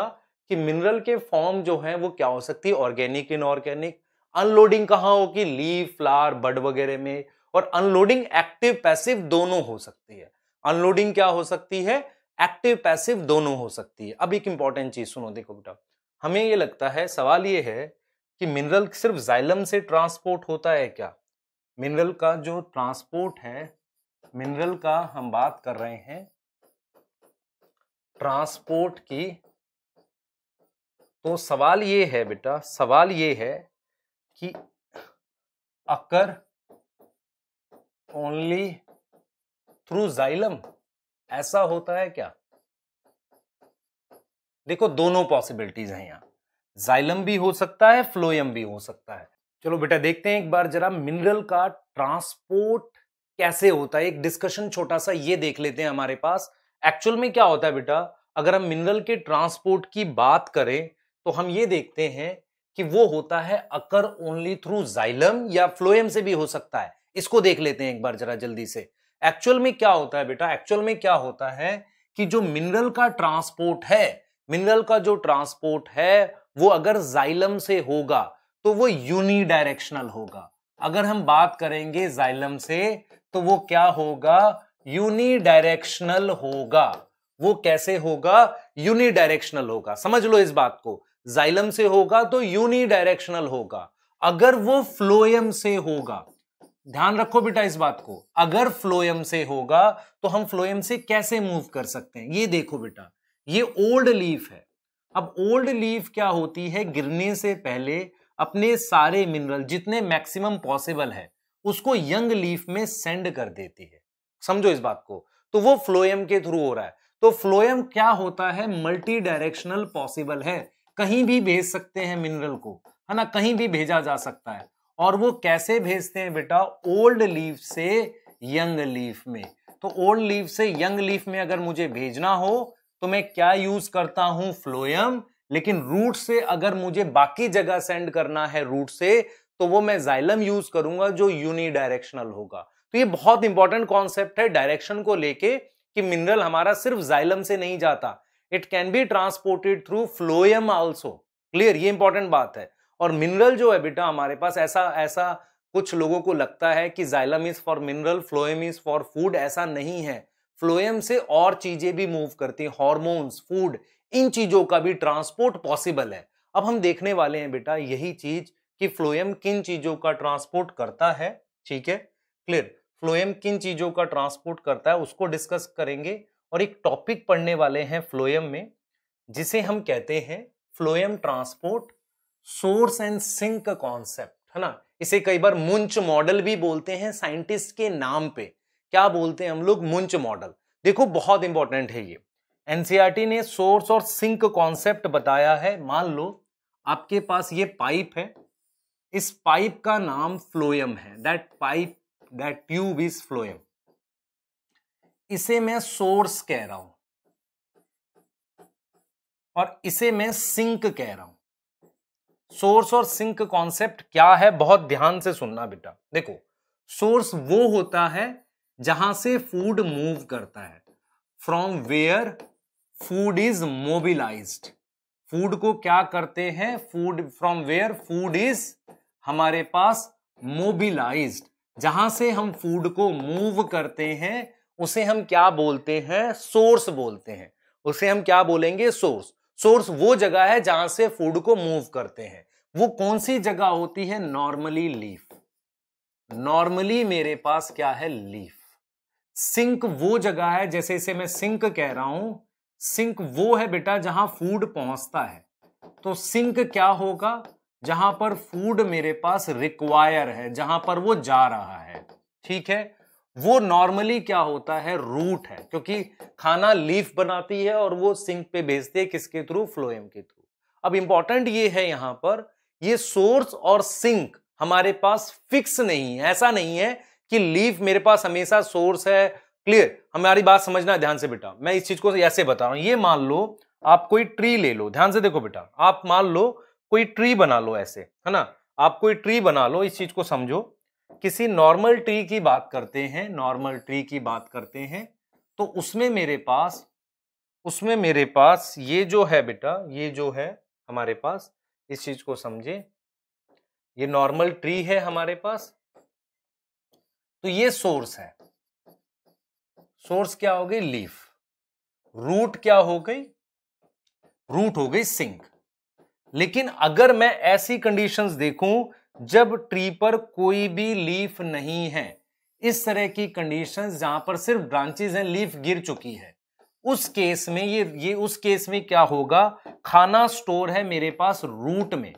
कि मिनरल के फॉर्म जो है वो क्या हो सकती है ऑर्गेनिक इनऑर्गेनिक अनलोडिंग कहाँ होगी लीफ फ्लावर बड वगैरह में और अनलोडिंग एक्टिव पैसिव दोनों हो सकती है अनलोडिंग क्या हो सकती है एक्टिव पैसिव दोनों हो सकती है अब एक इंपॉर्टेंट चीज सुनो देखो बेटा हमें ये लगता है सवाल ये है कि मिनरल सिर्फ जाइलम से ट्रांसपोर्ट होता है क्या मिनरल का जो ट्रांसपोर्ट है मिनरल का हम बात कर रहे हैं ट्रांसपोर्ट की तो सवाल ये है बेटा सवाल ये है कि अकर ओनली थ्रू जाइलम ऐसा होता है क्या देखो दोनों पॉसिबिलिटीज हैं यहां जाइलम भी हो सकता है फ्लोयम भी हो सकता है चलो बेटा देखते हैं एक बार जरा मिनरल का ट्रांसपोर्ट कैसे होता है एक डिस्कशन छोटा सा ये देख लेते हैं हमारे पास एक्चुअल में क्या होता है बेटा अगर हम मिनरल के ट्रांसपोर्ट की बात करें तो हम ये देखते हैं कि वो होता है अकर ओनली थ्रू जाइलम या फ्लोएम से भी हो सकता है इसको देख लेते हैं एक बार जरा जल्दी से एक्चुअल में क्या होता है बेटा एक्चुअल में क्या होता है कि जो मिनरल का ट्रांसपोर्ट है मिनरल का जो ट्रांसपोर्ट है वो अगर जाइलम से होगा तो वो यूनिडायरेक्शनल होगा अगर हम बात करेंगे जाइलम से तो वो क्या होगा यूनिडायरेक्शनल होगा वो कैसे होगा यूनिडायरेक्शनल होगा समझ लो इस बात को जाइलम से होगा तो यूनिडायरेक्शनल होगा अगर वो फ्लोएम से होगा ध्यान रखो बेटा इस बात को अगर फ्लोएम से होगा तो हम फ्लोएम से कैसे मूव कर सकते हैं ये देखो बेटा ये ओल्ड लीफ है अब ओल्ड लीफ क्या होती है गिरने से पहले अपने सारे मिनरल जितने मैक्सिमम पॉसिबल है उसको यंग लीफ में सेंड कर देती है समझो इस बात को तो वो फ्लोएम के थ्रू हो रहा है तो फ्लोएम क्या होता है मल्टी डायरेक्शनल पॉसिबल है कहीं भी भेज सकते हैं मिनरल को है ना कहीं भी भेजा जा सकता है और वो कैसे भेजते हैं बेटा ओल्ड लीफ से यंग लीफ में तो ओल्ड लीफ से यंग लीफ में अगर मुझे भेजना हो तो मैं क्या यूज करता हूं फ्लोयम लेकिन रूट से अगर मुझे बाकी जगह सेंड करना है रूट से तो वो मैं जाइलम यूज करूंगा जो यूनिडायरेक्शनल होगा तो ये बहुत इंपॉर्टेंट कॉन्सेप्ट है डायरेक्शन को लेके कि मिनरल हमारा सिर्फ जाइलम से नहीं जाता it can be transported through phloem also clear ये इंपॉर्टेंट बात है और मिनरल जो है बेटा हमारे पास ऐसा ऐसा कुछ लोगों को लगता है कि xylem is for mineral phloem is for food ऐसा नहीं है फ्लोएम से और चीजें भी मूव करती हैं हॉर्मोन्स फूड इन चीजों का भी ट्रांसपोर्ट पॉसिबल है अब हम देखने वाले हैं बेटा यही चीज कि फ्लोएम किन चीजों का ट्रांसपोर्ट करता है ठीक है क्लियर फ्लोएम किन चीजों का ट्रांसपोर्ट करता है उसको डिस्कस करेंगे और एक टॉपिक पढ़ने वाले हैं फ्लोएम में जिसे हम कहते हैं phloem transport source and sink का कॉन्सेप्ट है ना इसे कई बार मुंच मॉडल भी बोलते हैं साइंटिस्ट के नाम पे क्या बोलते हैं हम लोग मुंच मॉडल देखो बहुत इंपॉर्टेंट है ये एनसीआरटी e ने सोर्स और सिंक कॉन्सेप्ट बताया है मान लो आपके पास ये पाइप है इस पाइप का नाम फ्लोयम है that pipe that tube is phloem इसे मैं सोर्स कह रहा हूं और इसे मैं सिंक कह रहा हूं सोर्स और सिंक कॉन्सेप्ट क्या है बहुत ध्यान से सुनना बेटा देखो सोर्स वो होता है जहां से फूड मूव करता है from where food is mobilise food को क्या करते हैं food from where food is हमारे पास मोबिलाइज जहां से हम फूड को मूव करते हैं उसे हम क्या बोलते हैं सोर्स बोलते हैं उसे हम क्या बोलेंगे सोर्स सोर्स वो जगह है जहां से फूड को मूव करते हैं वो कौन सी जगह होती है नॉर्मली लीफ नॉर्मली मेरे पास क्या है लीफ सिंक वो जगह है जैसे इसे मैं सिंक कह रहा हूं सिंक वो है बेटा जहां फूड पहुंचता है तो सिंक क्या होगा जहां पर फूड मेरे पास रिक्वायर है जहां पर वो जा रहा है ठीक है वो नॉर्मली क्या होता है रूट है क्योंकि खाना लीफ बनाती है और वो सिंक पे भेजती है किसके थ्रू फ्लोएम के थ्रू अब इंपॉर्टेंट ये है यहां पर ये सोर्स और सिंक हमारे पास फिक्स नहीं है ऐसा नहीं है कि लीफ मेरे पास हमेशा सोर्स है क्लियर हमारी बात समझना ध्यान से बेटा मैं इस चीज को ऐसे बता रहा हूं ये मान लो आप कोई ट्री ले लो ध्यान से देखो बेटा आप मान लो कोई ट्री बना लो ऐसे है ना आप कोई ट्री बना लो इस चीज को समझो किसी नॉर्मल ट्री की बात करते हैं नॉर्मल ट्री की बात करते हैं तो उसमें मेरे पास उसमें मेरे पास ये जो है बेटा ये जो है हमारे पास इस चीज को समझे ये नॉर्मल ट्री है हमारे पास तो ये सोर्स है सोर्स क्या हो गई लीफ रूट क्या हो गई रूट हो गई सिंक लेकिन अगर मैं ऐसी कंडीशंस देखूं जब ट्री पर कोई भी लीफ नहीं है इस तरह की कंडीशन जहां पर सिर्फ ब्रांचेज हैं लीफ गिर चुकी है उस केस में ये ये उस केस में क्या होगा खाना स्टोर है मेरे पास रूट में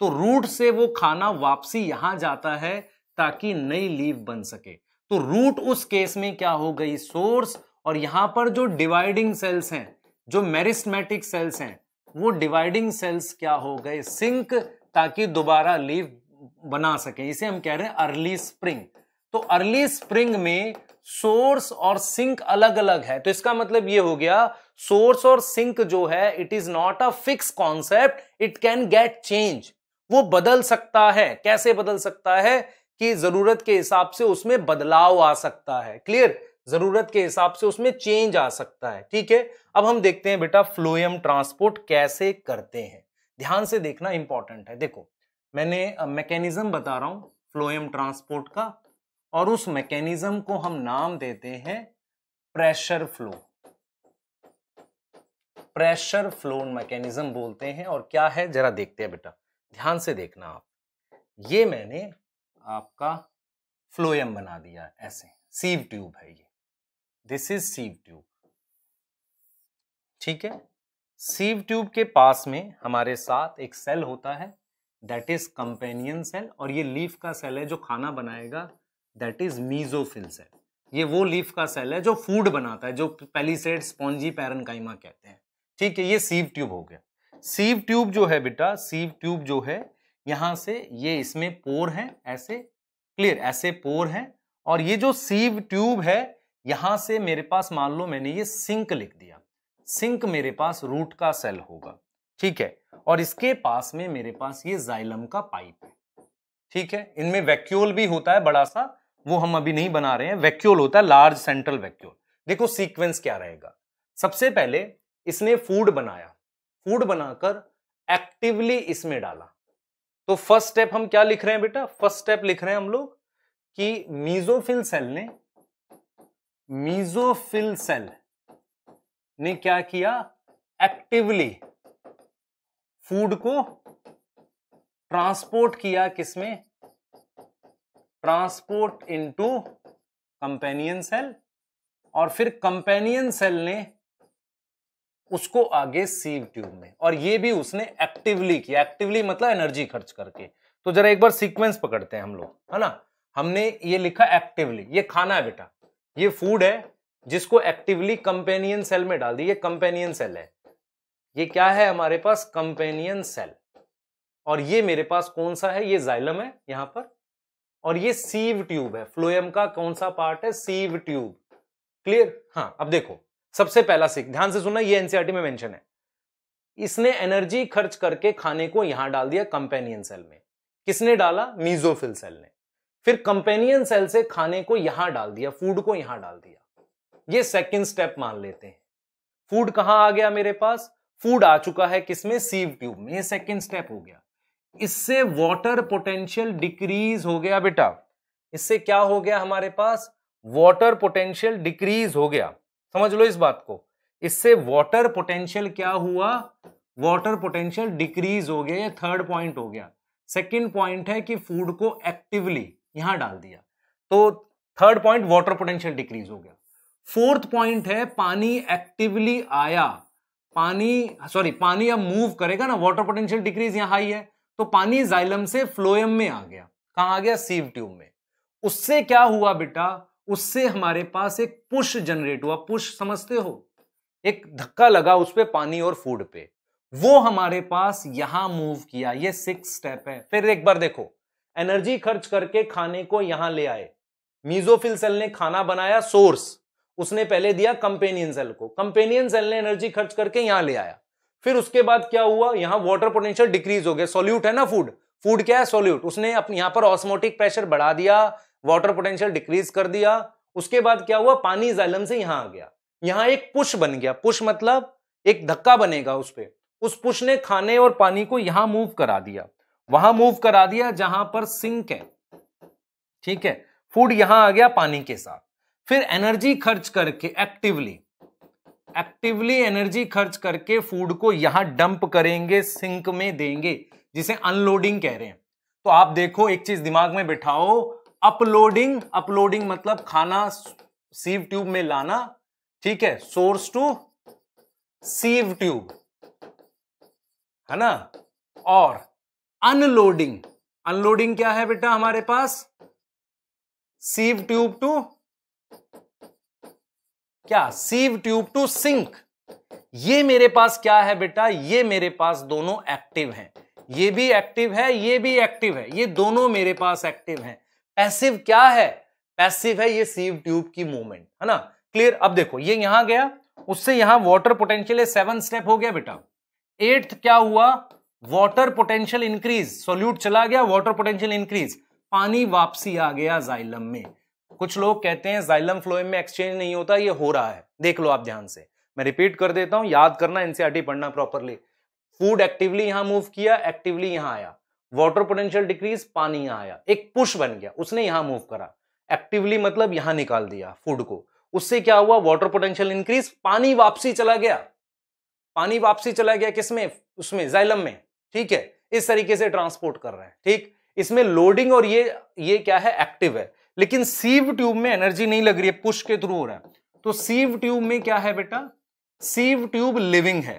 तो रूट से वो खाना वापसी यहां जाता है ताकि नई लीव बन सके तो रूट उस केस में क्या हो गई सोर्स और यहां पर जो डिवाइडिंग सेल्स हैं जो मेरिस्मेटिक सेल्स हैं वो डिवाइडिंग सेल्स क्या हो गए सिंक ताकि दोबारा लीव बना सके इसे हम कह रहे हैं अर्ली स्प्रिंग तो अर्ली स्प्रिंग में सोर्स और सिंक अलग अलग है तो इसका मतलब ये हो गया सोर्स और सिंक जो है it is not a fix concept it can get change वो बदल सकता है कैसे बदल सकता है कि जरूरत के हिसाब से उसमें बदलाव आ सकता है क्लियर जरूरत के हिसाब से उसमें चेंज आ सकता है ठीक है अब हम देखते हैं बेटा फ्लोएम ट्रांसपोर्ट कैसे करते हैं ध्यान से देखना इंपॉर्टेंट है देखो मैंने मैकेनिज्म बता रहा हूँ फ्लोएम ट्रांसपोर्ट का और उस मैकेनिज्म को हम नाम देते हैं pressure flow pressure flow mechanism बोलते हैं और क्या है जरा देखते हैं बेटा ध्यान से देखना आप ये मैंने आपका फ्लोएम बना दिया ऐसे सीव ट्यूब है ये दिस इज सीव ट्यूब ठीक है सीव ट्यूब के पास में हमारे साथ एक सेल होता है दैट इज कंपेनियन सेल और ये लीफ का सेल है जो खाना बनाएगा दैट इज मीजोफिल सेल ये वो लीफ का सेल है जो फूड बनाता है जो पेलीसेड स्पॉन्जी पैरनकाइमा कहते हैं ठीक है ये सीव ट्यूब हो गया सीव ट्यूब जो है बेटा सीव ट्यूब जो है यहाँ से ये इसमें पोर है ऐसे क्लियर ऐसे पोर है और ये जो सीव ट्यूब है यहाँ से मेरे पास मान लो मैंने ये सिंक लिख दिया सिंक मेरे पास रूट का सेल होगा ठीक है और इसके पास में मेरे पास ये जाइलम का पाइप है ठीक है इनमें वैक्यूल भी होता है बड़ा सा वो हम अभी नहीं बना रहे हैं वैक्यूल होता है लार्ज सेंट्रल वैक्यूल देखो सीक्वेंस क्या रहेगा सबसे पहले इसने फूड बनाया फूड बनाकर एक्टिवली इसमें डाला तो फर्स्ट स्टेप हम क्या लिख रहे हैं बेटा फर्स्ट स्टेप लिख रहे हैं हम लोग कि मीजोफिल सेल ने मीजोफिल सेल ने क्या किया एक्टिवली फूड को ट्रांसपोर्ट किया किसमें ट्रांसपोर्ट इनटू कंपेनियन सेल और फिर कंपेनियन सेल ने उसको आगे सीव ट्यूब में और ये भी उसने एक्टिवली किया एक्टिवली मतलब एनर्जी खर्च करके तो जरा एक बार सीक्वेंस पकड़ते हैं हम लोग है ना हमने ये लिखा एक्टिवली ये खाना है बेटा ये फूड है जिसको एक्टिवली कंपेनियन सेल में डाल दी ये कंपेनियन सेल है ये क्या है हमारे पास कंपेनियन सेल और ये मेरे पास कौन सा है ये जाइलम है यहां पर और ये सीव ट्यूब है फ्लोएम का कौन सा पार्ट है सीव ट्यूब क्लियर हाँ अब देखो सबसे पहला सीख ध्यान से सुना ये एनसीआरटी e में मेंशन है इसने एनर्जी खर्च करके खाने को यहां डाल दिया कंपेनियन सेल में किसने डाला मीजोफिल सेल ने फिर कंपेनियन सेल से खाने को यहां डाल दिया फूड को यहां डाल दिया ये सेकंड स्टेप मान लेते हैं फूड कहां आ गया मेरे पास फूड आ चुका है किसमें सीव ट्यूब में सेकेंड स्टेप हो गया इससे वॉटर पोटेंशियल डिक्रीज हो गया बेटा इससे क्या हो गया हमारे पास वॉटर पोटेंशियल डिक्रीज हो गया समझ लो इस बात को इससे वॉटर पोटेंशियल क्या हुआ वॉटर पोटेंशियल डिक्रीज हो गया ये थर्ड पॉइंट हो गया सेकेंड पॉइंट है कि फूड को एक्टिवली यहां डाल दिया तो third point water potential decrease हो गया फोर्थ पॉइंट है पानी एक्टिवली आया पानी सॉरी पानी अब मूव करेगा ना वाटर पोटेंशियल डिक्रीज यहाँ हाई है तो पानी जाइलम से फ्लोएम में आ गया कहा आ गया सीव ट्यूब में उससे क्या हुआ बेटा उससे हमारे पास एक पुश जनरेट हुआ पुश समझते हो एक धक्का लगा उस पर पानी और फूड पे वो हमारे पास यहां मूव किया ये सिक्स स्टेप है फिर एक बार देखो एनर्जी खर्च करके खाने को यहां ले आए मीजोफिल सेल ने खाना बनाया सोर्स उसने पहले दिया कंपेनियन सेल को कंपेनियन सेल ने एनर्जी खर्च करके यहां ले आया फिर उसके बाद क्या हुआ यहां वाटर पोटेंशियल डिक्रीज हो गया सोल्यूट है ना फूड फूड क्या है सोल्यूट उसने अपने यहां पर ऑस्मोटिक प्रेशर बढ़ा दिया वाटर पोटेंशियल डिक्रीज कर दिया उसके बाद क्या हुआ पानी जैलम से यहां आ गया यहां एक पुश बन गया पुश मतलब एक धक्का बनेगा उस पर उस पुश ने खाने और पानी को यहां मूव करा दिया वहां मूव करा दिया जहां पर सिंक है ठीक है फूड यहां आ गया पानी के साथ फिर एनर्जी खर्च करके एक्टिवली एक्टिवली एनर्जी खर्च करके फूड को यहां डंप करेंगे सिंक में देंगे जिसे अनलोडिंग कह रहे हैं तो आप देखो एक चीज दिमाग में बिठाओ अपलोडिंग अपलोडिंग मतलब खाना सीव ट्यूब में लाना ठीक है सोर्स टू सीव ट्यूब है ना और अनलोडिंग अनलोडिंग क्या है बेटा हमारे पास सीव ट्यूब टू क्या सीव ट्यूब टू सिंक ये मेरे पास क्या है बेटा ये मेरे पास दोनों एक्टिव हैं ये भी एक्टिव है ये भी एक्टिव है ये दोनों मेरे पास एक्टिव हैं पैसिव क्या है पैसिव है ये सीव ट्यूब की मूवमेंट है ना क्लियर अब देखो ये यहां गया उससे यहां वाटर पोटेंशियल है सेवन स्टेप हो गया बेटा एट्थ क्या हुआ वाटर पोटेंशियल इंक्रीज सोल्यूट चला गया वाटर पोटेंशियल इंक्रीज पानी वापसी आ गया जाइलम में कुछ लोग कहते हैं जाइलम फ्लोएम में एक्सचेंज नहीं होता ये हो रहा है देख लो आप ध्यान से मैं रिपीट कर देता हूं याद करना एनसीआरटी पढ़ना प्रॉपरली फूड एक्टिवली यहां मूव किया एक्टिवली यहां आया वाटर पोटेंशियल डिक्रीज पानी यहां आया एक पुश बन गया उसने यहां मूव करा एक्टिवली मतलब यहां निकाल दिया फूड को उससे क्या हुआ वाटर पोटेंशियल इंक्रीज पानी वापसी चला गया पानी वापसी चला गया किसमें उसमें जाइलम में ठीक है इस तरीके से ट्रांसपोर्ट कर रहे हैं ठीक इसमें लोडिंग और ये ये क्या है एक्टिव है लेकिन सीव ट्यूब में एनर्जी नहीं लग रही है पुश के थ्रू हो रहा है तो सीव ट्यूब में क्या है बेटा सीव ट्यूब लिविंग है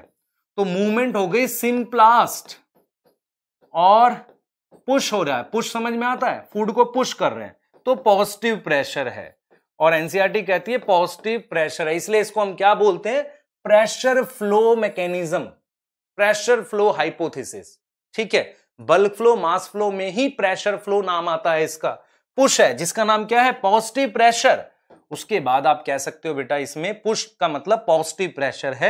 तो मूवमेंट हो गई सिम्प्लास्ट और पुश हो रहा है पुश समझ में आता है फूड को पुश कर रहे हैं तो पॉजिटिव प्रेशर है और एनसीआरटी कहती है पॉजिटिव प्रेशर है इसलिए इसको हम क्या बोलते हैं pressure flow mechanism pressure flow hypothesis ठीक है बल्क फ्लो मास फ्लो में ही प्रेशर फ्लो नाम आता है इसका पुश है जिसका नाम क्या है पॉजिटिव प्रेशर उसके बाद आप कह सकते हो बेटा इसमें पुश का मतलब पॉजिटिव प्रेशर है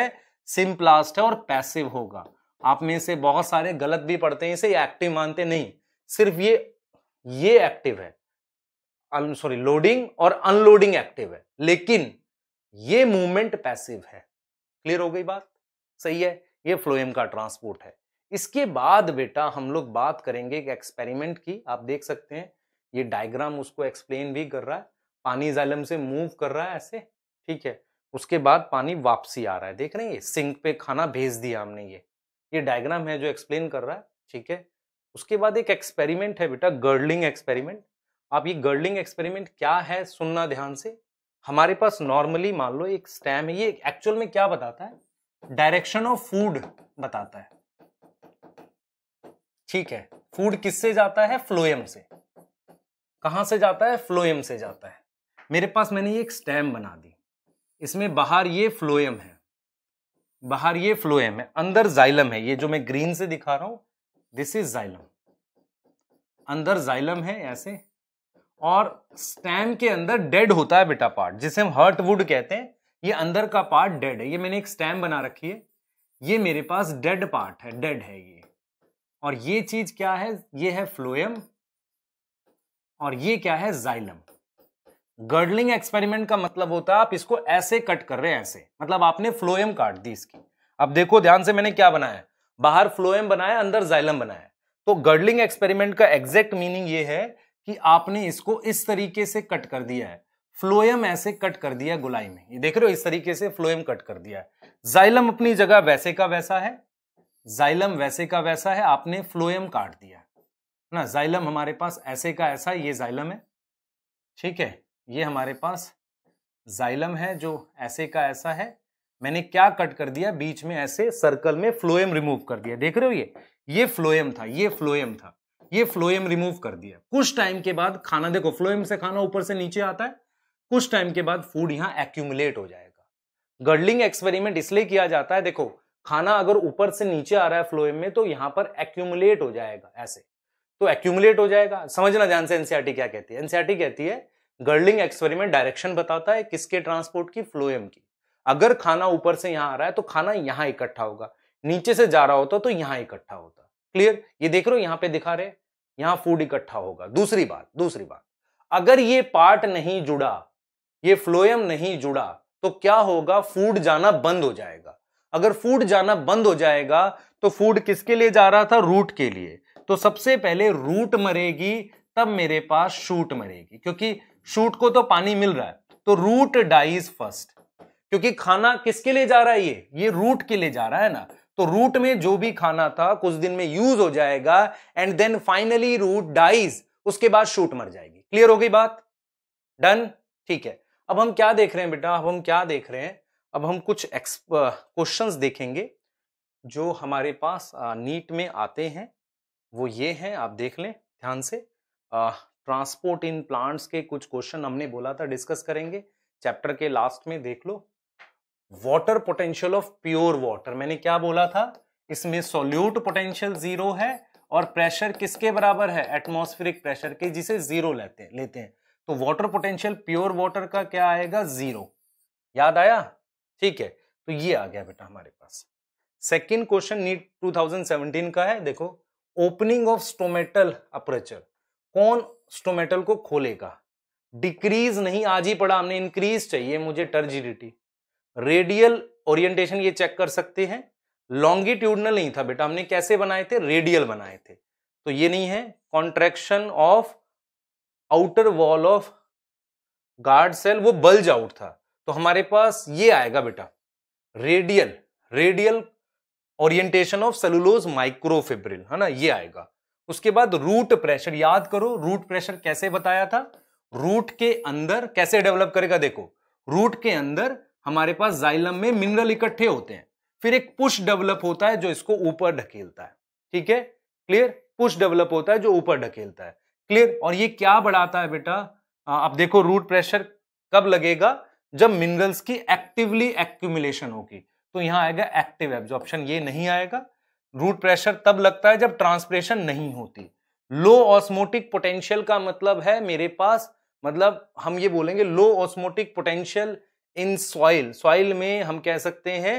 सिम्प्लास्ट है और पैसिव होगा आप में से बहुत सारे गलत भी पढ़ते हैं इसे एक्टिव मानते नहीं सिर्फ ये ये एक्टिव है सॉरी लोडिंग और अनलोडिंग एक्टिव है लेकिन ये मूवमेंट पैसिव है क्लियर हो गई बात सही है ये फ्लोएम का ट्रांसपोर्ट है इसके बाद बेटा हम लोग बात करेंगे एक एक्सपेरिमेंट की आप देख सकते हैं ये डायग्राम उसको एक्सप्लेन भी कर रहा है पानी जालम से मूव कर रहा है ऐसे ठीक है उसके बाद पानी वापसी आ रहा है देख रहे हैं ये सिंक पे खाना भेज दिया हमने ये ये डायग्राम है जो एक्सप्लेन कर रहा है ठीक है उसके बाद एक एक्सपेरिमेंट है बेटा गर्डलिंग एक्सपेरिमेंट आप ये गर्डलिंग एक्सपेरिमेंट क्या है सुनना ध्यान से हमारे पास नॉर्मली मान लो एक स्टैम है ये एक्चुअल में क्या बताता है डायरेक्शन ऑफ फूड बताता है ठीक है फूड किससे जाता है फ्लोएम से कहाँ से जाता है फ्लोएम से जाता है मेरे पास मैंने ये एक स्टैम बना दी इसमें बाहर ये फ्लोएम है बाहर ये फ्लोएम है अंदर जाइलम है ये जो मैं ग्रीन से दिखा रहा हूं दिस इज जाइलम अंदर जाइलम है ऐसे और स्टैम के अंदर डेड होता है बेटा पार्ट जिसे हम हर्टवुड कहते हैं ये अंदर का पार्ट डेड है ये मैंने एक स्टैम बना रखी है ये मेरे पास डेड पार्ट है डेड है ये और ये चीज क्या है ये है फ्लोएम और ये क्या है जाइलम गर्डलिंग एक्सपेरिमेंट का मतलब होता है आप इसको ऐसे कट कर रहे हैं ऐसे मतलब आपने फ्लोएम काट दी इसकी अब देखो ध्यान से मैंने क्या बनाया बाहर फ्लोएम बनाया अंदर जाइलम बनाया तो गर्डलिंग एक्सपेरिमेंट का एग्जैक्ट मीनिंग ये है कि आपने इसको इस तरीके से कट कर दिया है फ्लोएम ऐसे कट कर दिया गुलाई में ये देख रहे हो इस तरीके से फ्लोएम कट कर दिया है जाइलम अपनी जगह वैसे का वैसा है जाइलम वैसे का वैसा है आपने फ्लोएम काट दिया ना जाइलम हमारे पास ऐसे का ऐसा ये जाइलम है ठीक है ये हमारे पास जाइलम है जो ऐसे का ऐसा है मैंने क्या कट कर दिया बीच में ऐसे सर्कल में फ्लोएम रिमूव कर दिया देख रहे हो ये ये फ्लोएम था ये फ्लोएम था ये फ्लोएम रिमूव कर दिया कुछ टाइम के बाद खाना देखो फ्लोएम से खाना ऊपर से नीचे आता है कुछ टाइम के बाद फूड यहाँ एक्यूमुलेट हो जाएगा गर्डलिंग एक्सपेरिमेंट इसलिए किया जाता है देखो खाना अगर ऊपर से नीचे आ रहा है फ्लोएम में तो यहाँ पर एक्यूमुलेट हो जाएगा ऐसे तो एक्यूमुलेट हो जाएगा समझना ध्यान से एनसीआरटी e क्या कहती है एनसीआरटी e कहती है गर्लिंग एक्सपेरिमेंट डायरेक्शन बताता है किसके ट्रांसपोर्ट की फ्लोएम की अगर खाना ऊपर से यहाँ आ रहा है तो खाना यहाँ इकट्ठा होगा नीचे से जा रहा होता तो यहाँ इकट्ठा होता क्लियर ये देख रहे हो यहाँ पे दिखा रहे यहाँ फूड इकट्ठा होगा दूसरी बात दूसरी बात अगर ये पार्ट नहीं जुड़ा ये फ्लोएम नहीं जुड़ा तो क्या होगा फूड जाना बंद हो जाएगा अगर फूड जाना बंद हो जाएगा तो फूड किसके लिए जा रहा था रूट के लिए तो सबसे पहले रूट मरेगी तब मेरे पास शूट मरेगी क्योंकि शूट को तो पानी मिल रहा है तो रूट डाइज फर्स्ट क्योंकि खाना किसके लिए जा रहा है ये ये रूट के लिए जा रहा है ना तो रूट में जो भी खाना था कुछ दिन में यूज हो जाएगा and then finally root dies उसके बाद शूट मर जाएगी क्लियर हो गई बात डन ठीक है अब हम क्या देख रहे हैं बेटा अब हम क्या देख रहे हैं अब हम कुछ क्वेश्चंस देखेंगे जो हमारे पास नीट में आते हैं वो ये हैं आप देख लें ध्यान से ट्रांसपोर्ट इन प्लांट्स के कुछ क्वेश्चन हमने बोला था डिस्कस करेंगे चैप्टर के लास्ट में देख लो water potential of pure water मैंने क्या बोला था इसमें सोल्यूट पोटेंशियल जीरो है और प्रेशर किसके बराबर है एटमॉस्फेरिक प्रेशर के जिसे जीरो लेते हैं लेते हैं तो वाटर पोटेंशियल प्योर वाटर का क्या आएगा जीरो याद आया ठीक है तो ये आ गया बेटा हमारे पास सेकेंड क्वेश्चन नीट 2017 का है देखो ओपनिंग ऑफ स्टोमेटल अप्रेचर कौन स्टोमेटल को खोलेगा डिक्रीज नहीं आज ही पढ़ा हमने इंक्रीज चाहिए मुझे टर्जिडिटी रेडियल ओरिएंटेशन ये चेक कर सकते हैं लॉन्गिट्यूडनल नहीं था बेटा हमने कैसे बनाए थे रेडियल बनाए थे तो ये नहीं है contraction of outer wall of guard cell वो बल्ज आउट था तो हमारे पास ये आएगा बेटा radial radial orientation of cellulose microfibril है ना ये आएगा उसके बाद रूट प्रेशर याद करो रूट प्रेशर कैसे बताया था रूट के अंदर कैसे डेवलप करेगा देखो रूट के अंदर हमारे पास जाइलम में मिनरल इकट्ठे होते हैं फिर एक पुश डेवलप होता है जो इसको ऊपर ढकेलता है ठीक है क्लियर पुश डेवलप होता है जो ऊपर ढकेलता है क्लियर और ये क्या बढ़ाता है बेटा आप देखो रूट प्रेशर कब लगेगा जब मिनरल्स की एक्टिवली एक्यूमुलेशन होगी तो यहां आएगा एक्टिव एब्जॉर्प्शन ये नहीं आएगा रूट प्रेशर तब लगता है जब ट्रांसप्रेशन नहीं होती लो ऑस्मोटिक पोटेंशियल का मतलब है मेरे पास मतलब हम ये बोलेंगे low osmotic potential in soil soil में हम कह सकते हैं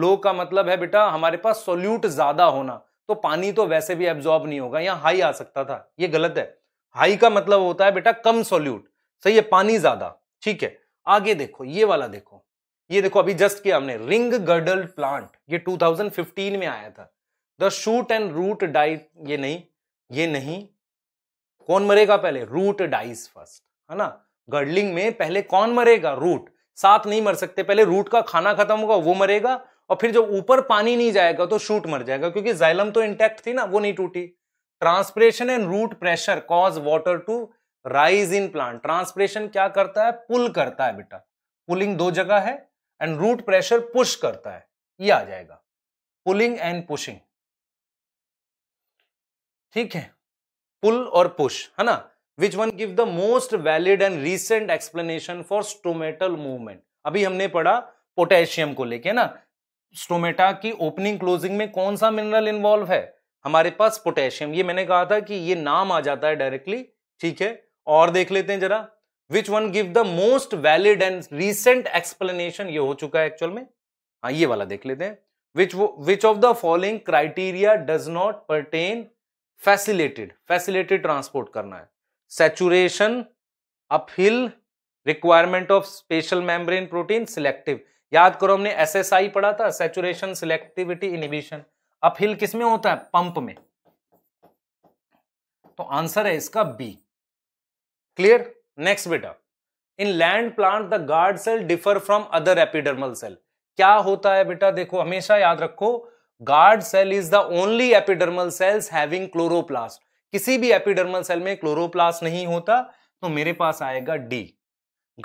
लो का मतलब है बेटा हमारे पास सोल्यूट ज्यादा होना तो पानी तो वैसे भी एब्जॉर्ब नहीं होगा यहाँ हाई आ सकता था ये गलत है हाई का मतलब होता है बेटा कम सोल्यूट सही है पानी ज्यादा ठीक है आगे देखो ये वाला देखो ये देखो अभी जस्ट किया हमने रिंग गर्डल प्लांट ये 2015 में आया था the shoot and root dies ये नहीं ये नहीं कौन मरेगा पहले रूट डाइज फर्स्ट है ना गर्डलिंग में पहले कौन मरेगा रूट साथ नहीं मर सकते पहले रूट का खाना खत्म होगा वो मरेगा और फिर जब ऊपर पानी नहीं जाएगा तो शूट मर जाएगा क्योंकि जाइलम तो इंटैक्ट थी ना वो नहीं टूटी transpiration and root pressure cause water to rise in plant transpiration क्या करता है पुल करता है बेटा पुलिंग दो जगह है एंड रूट प्रेशर पुश करता है ये आ जाएगा पुलिंग एंड पुशिंग ठीक है पुल और पुश है ना which one give the most valid and recent explanation for stomatal movement अभी हमने पढ़ा पोटेशियम को लेके ना स्टोमेटा की ओपनिंग क्लोजिंग में कौन सा मिनरल इन्वॉल्व है हमारे पास पोटेशियम ये मैंने कहा था कि ये नाम आ जाता है डायरेक्टली ठीक है और देख लेते हैं जरा which one give the most valid and recent explanation ये हो चुका है एक्चुअल में हाँ ये वाला देख लेते हैं which which of the following criteria does not pertain facilitated facilitated transport करना है saturation uphill requirement of special membrane protein selective याद करो हमने एसएसआई पढ़ा था सेचुरेशन सिलेक्टिविटी इनिबिशन अपहिल किसमें होता है पंप में तो आंसर है इसका बी क्लियर नेक्स्ट बेटा in land plant the guard cell differ from other epidermal cell क्या होता है बेटा देखो हमेशा याद रखो guard cell is the only epidermal cells having chloroplast किसी भी एपिडर्मल सेल में क्लोरोप्लास्ट नहीं होता तो मेरे पास आएगा डी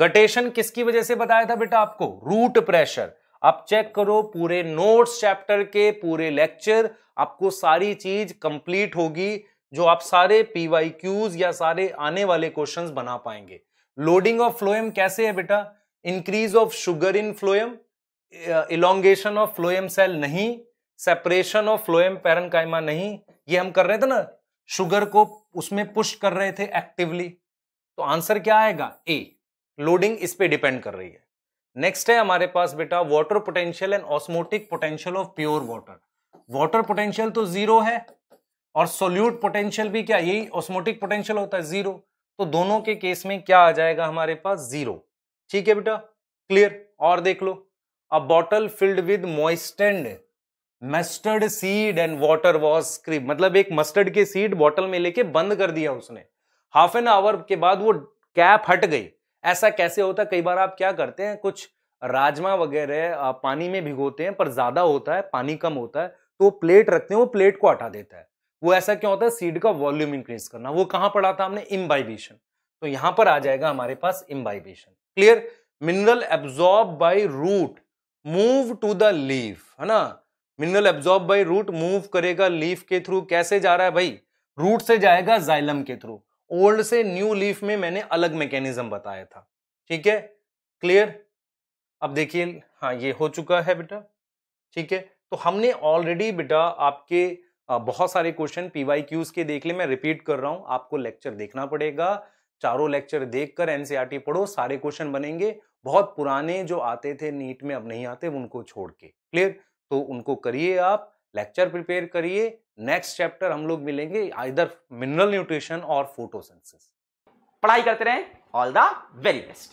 गटेशन किसकी वजह से बताया था बेटा आपको रूट प्रेशर आप चेक करो पूरे नोट्स चैप्टर के पूरे लेक्चर आपको सारी चीज कंप्लीट होगी जो आप सारे पीवाई क्यूज या सारे आने वाले क्वेश्चंस बना पाएंगे लोडिंग ऑफ फ्लोएम कैसे है बेटा increase of sugar in phloem elongation of phloem cell नहीं सेपरेशन ऑफ फ्लोएम पैरनकाइमा नहीं ये हम कर रहे थे ना शुगर को उसमें पुश कर रहे थे एक्टिवली तो आंसर क्या आएगा ए लोडिंग इस पर डिपेंड कर रही है नेक्स्ट है हमारे पास बेटा water potential and osmotic potential of pure water water potential तो जीरो है और सोल्यूट पोटेंशियल भी क्या यही ऑस्मोटिक पोटेंशियल होता है जीरो तो दोनों के केस में क्या आ जाएगा हमारे पास जीरो ठीक है बेटा क्लियर और देख लो a bottle filled with moistened mustard seed and water was cream मतलब एक मस्टर्ड के सीड बॉटल में लेके बंद कर दिया उसने हाफ एन आवर के बाद वो कैप हट गई ऐसा कैसे होता कई बार आप क्या करते हैं कुछ राजमा वगैरह पानी में भिगोते हैं पर ज्यादा होता है पानी कम होता है तो वो प्लेट रखते हैं वो प्लेट को हटा देता है वो ऐसा क्यों होता है सीड का वॉल्यूम इंक्रीज करना वो कहां पढ़ा था हमने इम्बाइबेशन तो यहां पर आ जाएगा हमारे पास imbibition clear mineral absorb by root move to the leaf है ना mineral absorb by root move करेगा लीफ के थ्रू कैसे जा रहा है भाई रूट से जाएगा जाइलम के थ्रू ओल्ड से न्यू लीफ में मैंने अलग मैकेनिज्म बताया था ठीक है क्लियर अब देखिए हाँ ये हो चुका है बेटा ठीक है तो हमने ऑलरेडी बेटा आपके बहुत सारे क्वेश्चन पीवाई क्यूज के देख ले मैं रिपीट कर रहा हूं आपको लेक्चर देखना पड़ेगा चारों लेक्चर देखकर एनसीईआरटी e पढ़ो सारे क्वेश्चन बनेंगे बहुत पुराने जो आते थे नीट में अब नहीं आते उनको छोड़ के क्लियर तो उनको करिए आप लेक्चर प्रिपेयर करिए नेक्स्ट चैप्टर हम लोग मिलेंगे आइदर मिनरल न्यूट्रिशन और फोटोसेंसिस पढ़ाई करते रहें ऑल द वेरी बेस्ट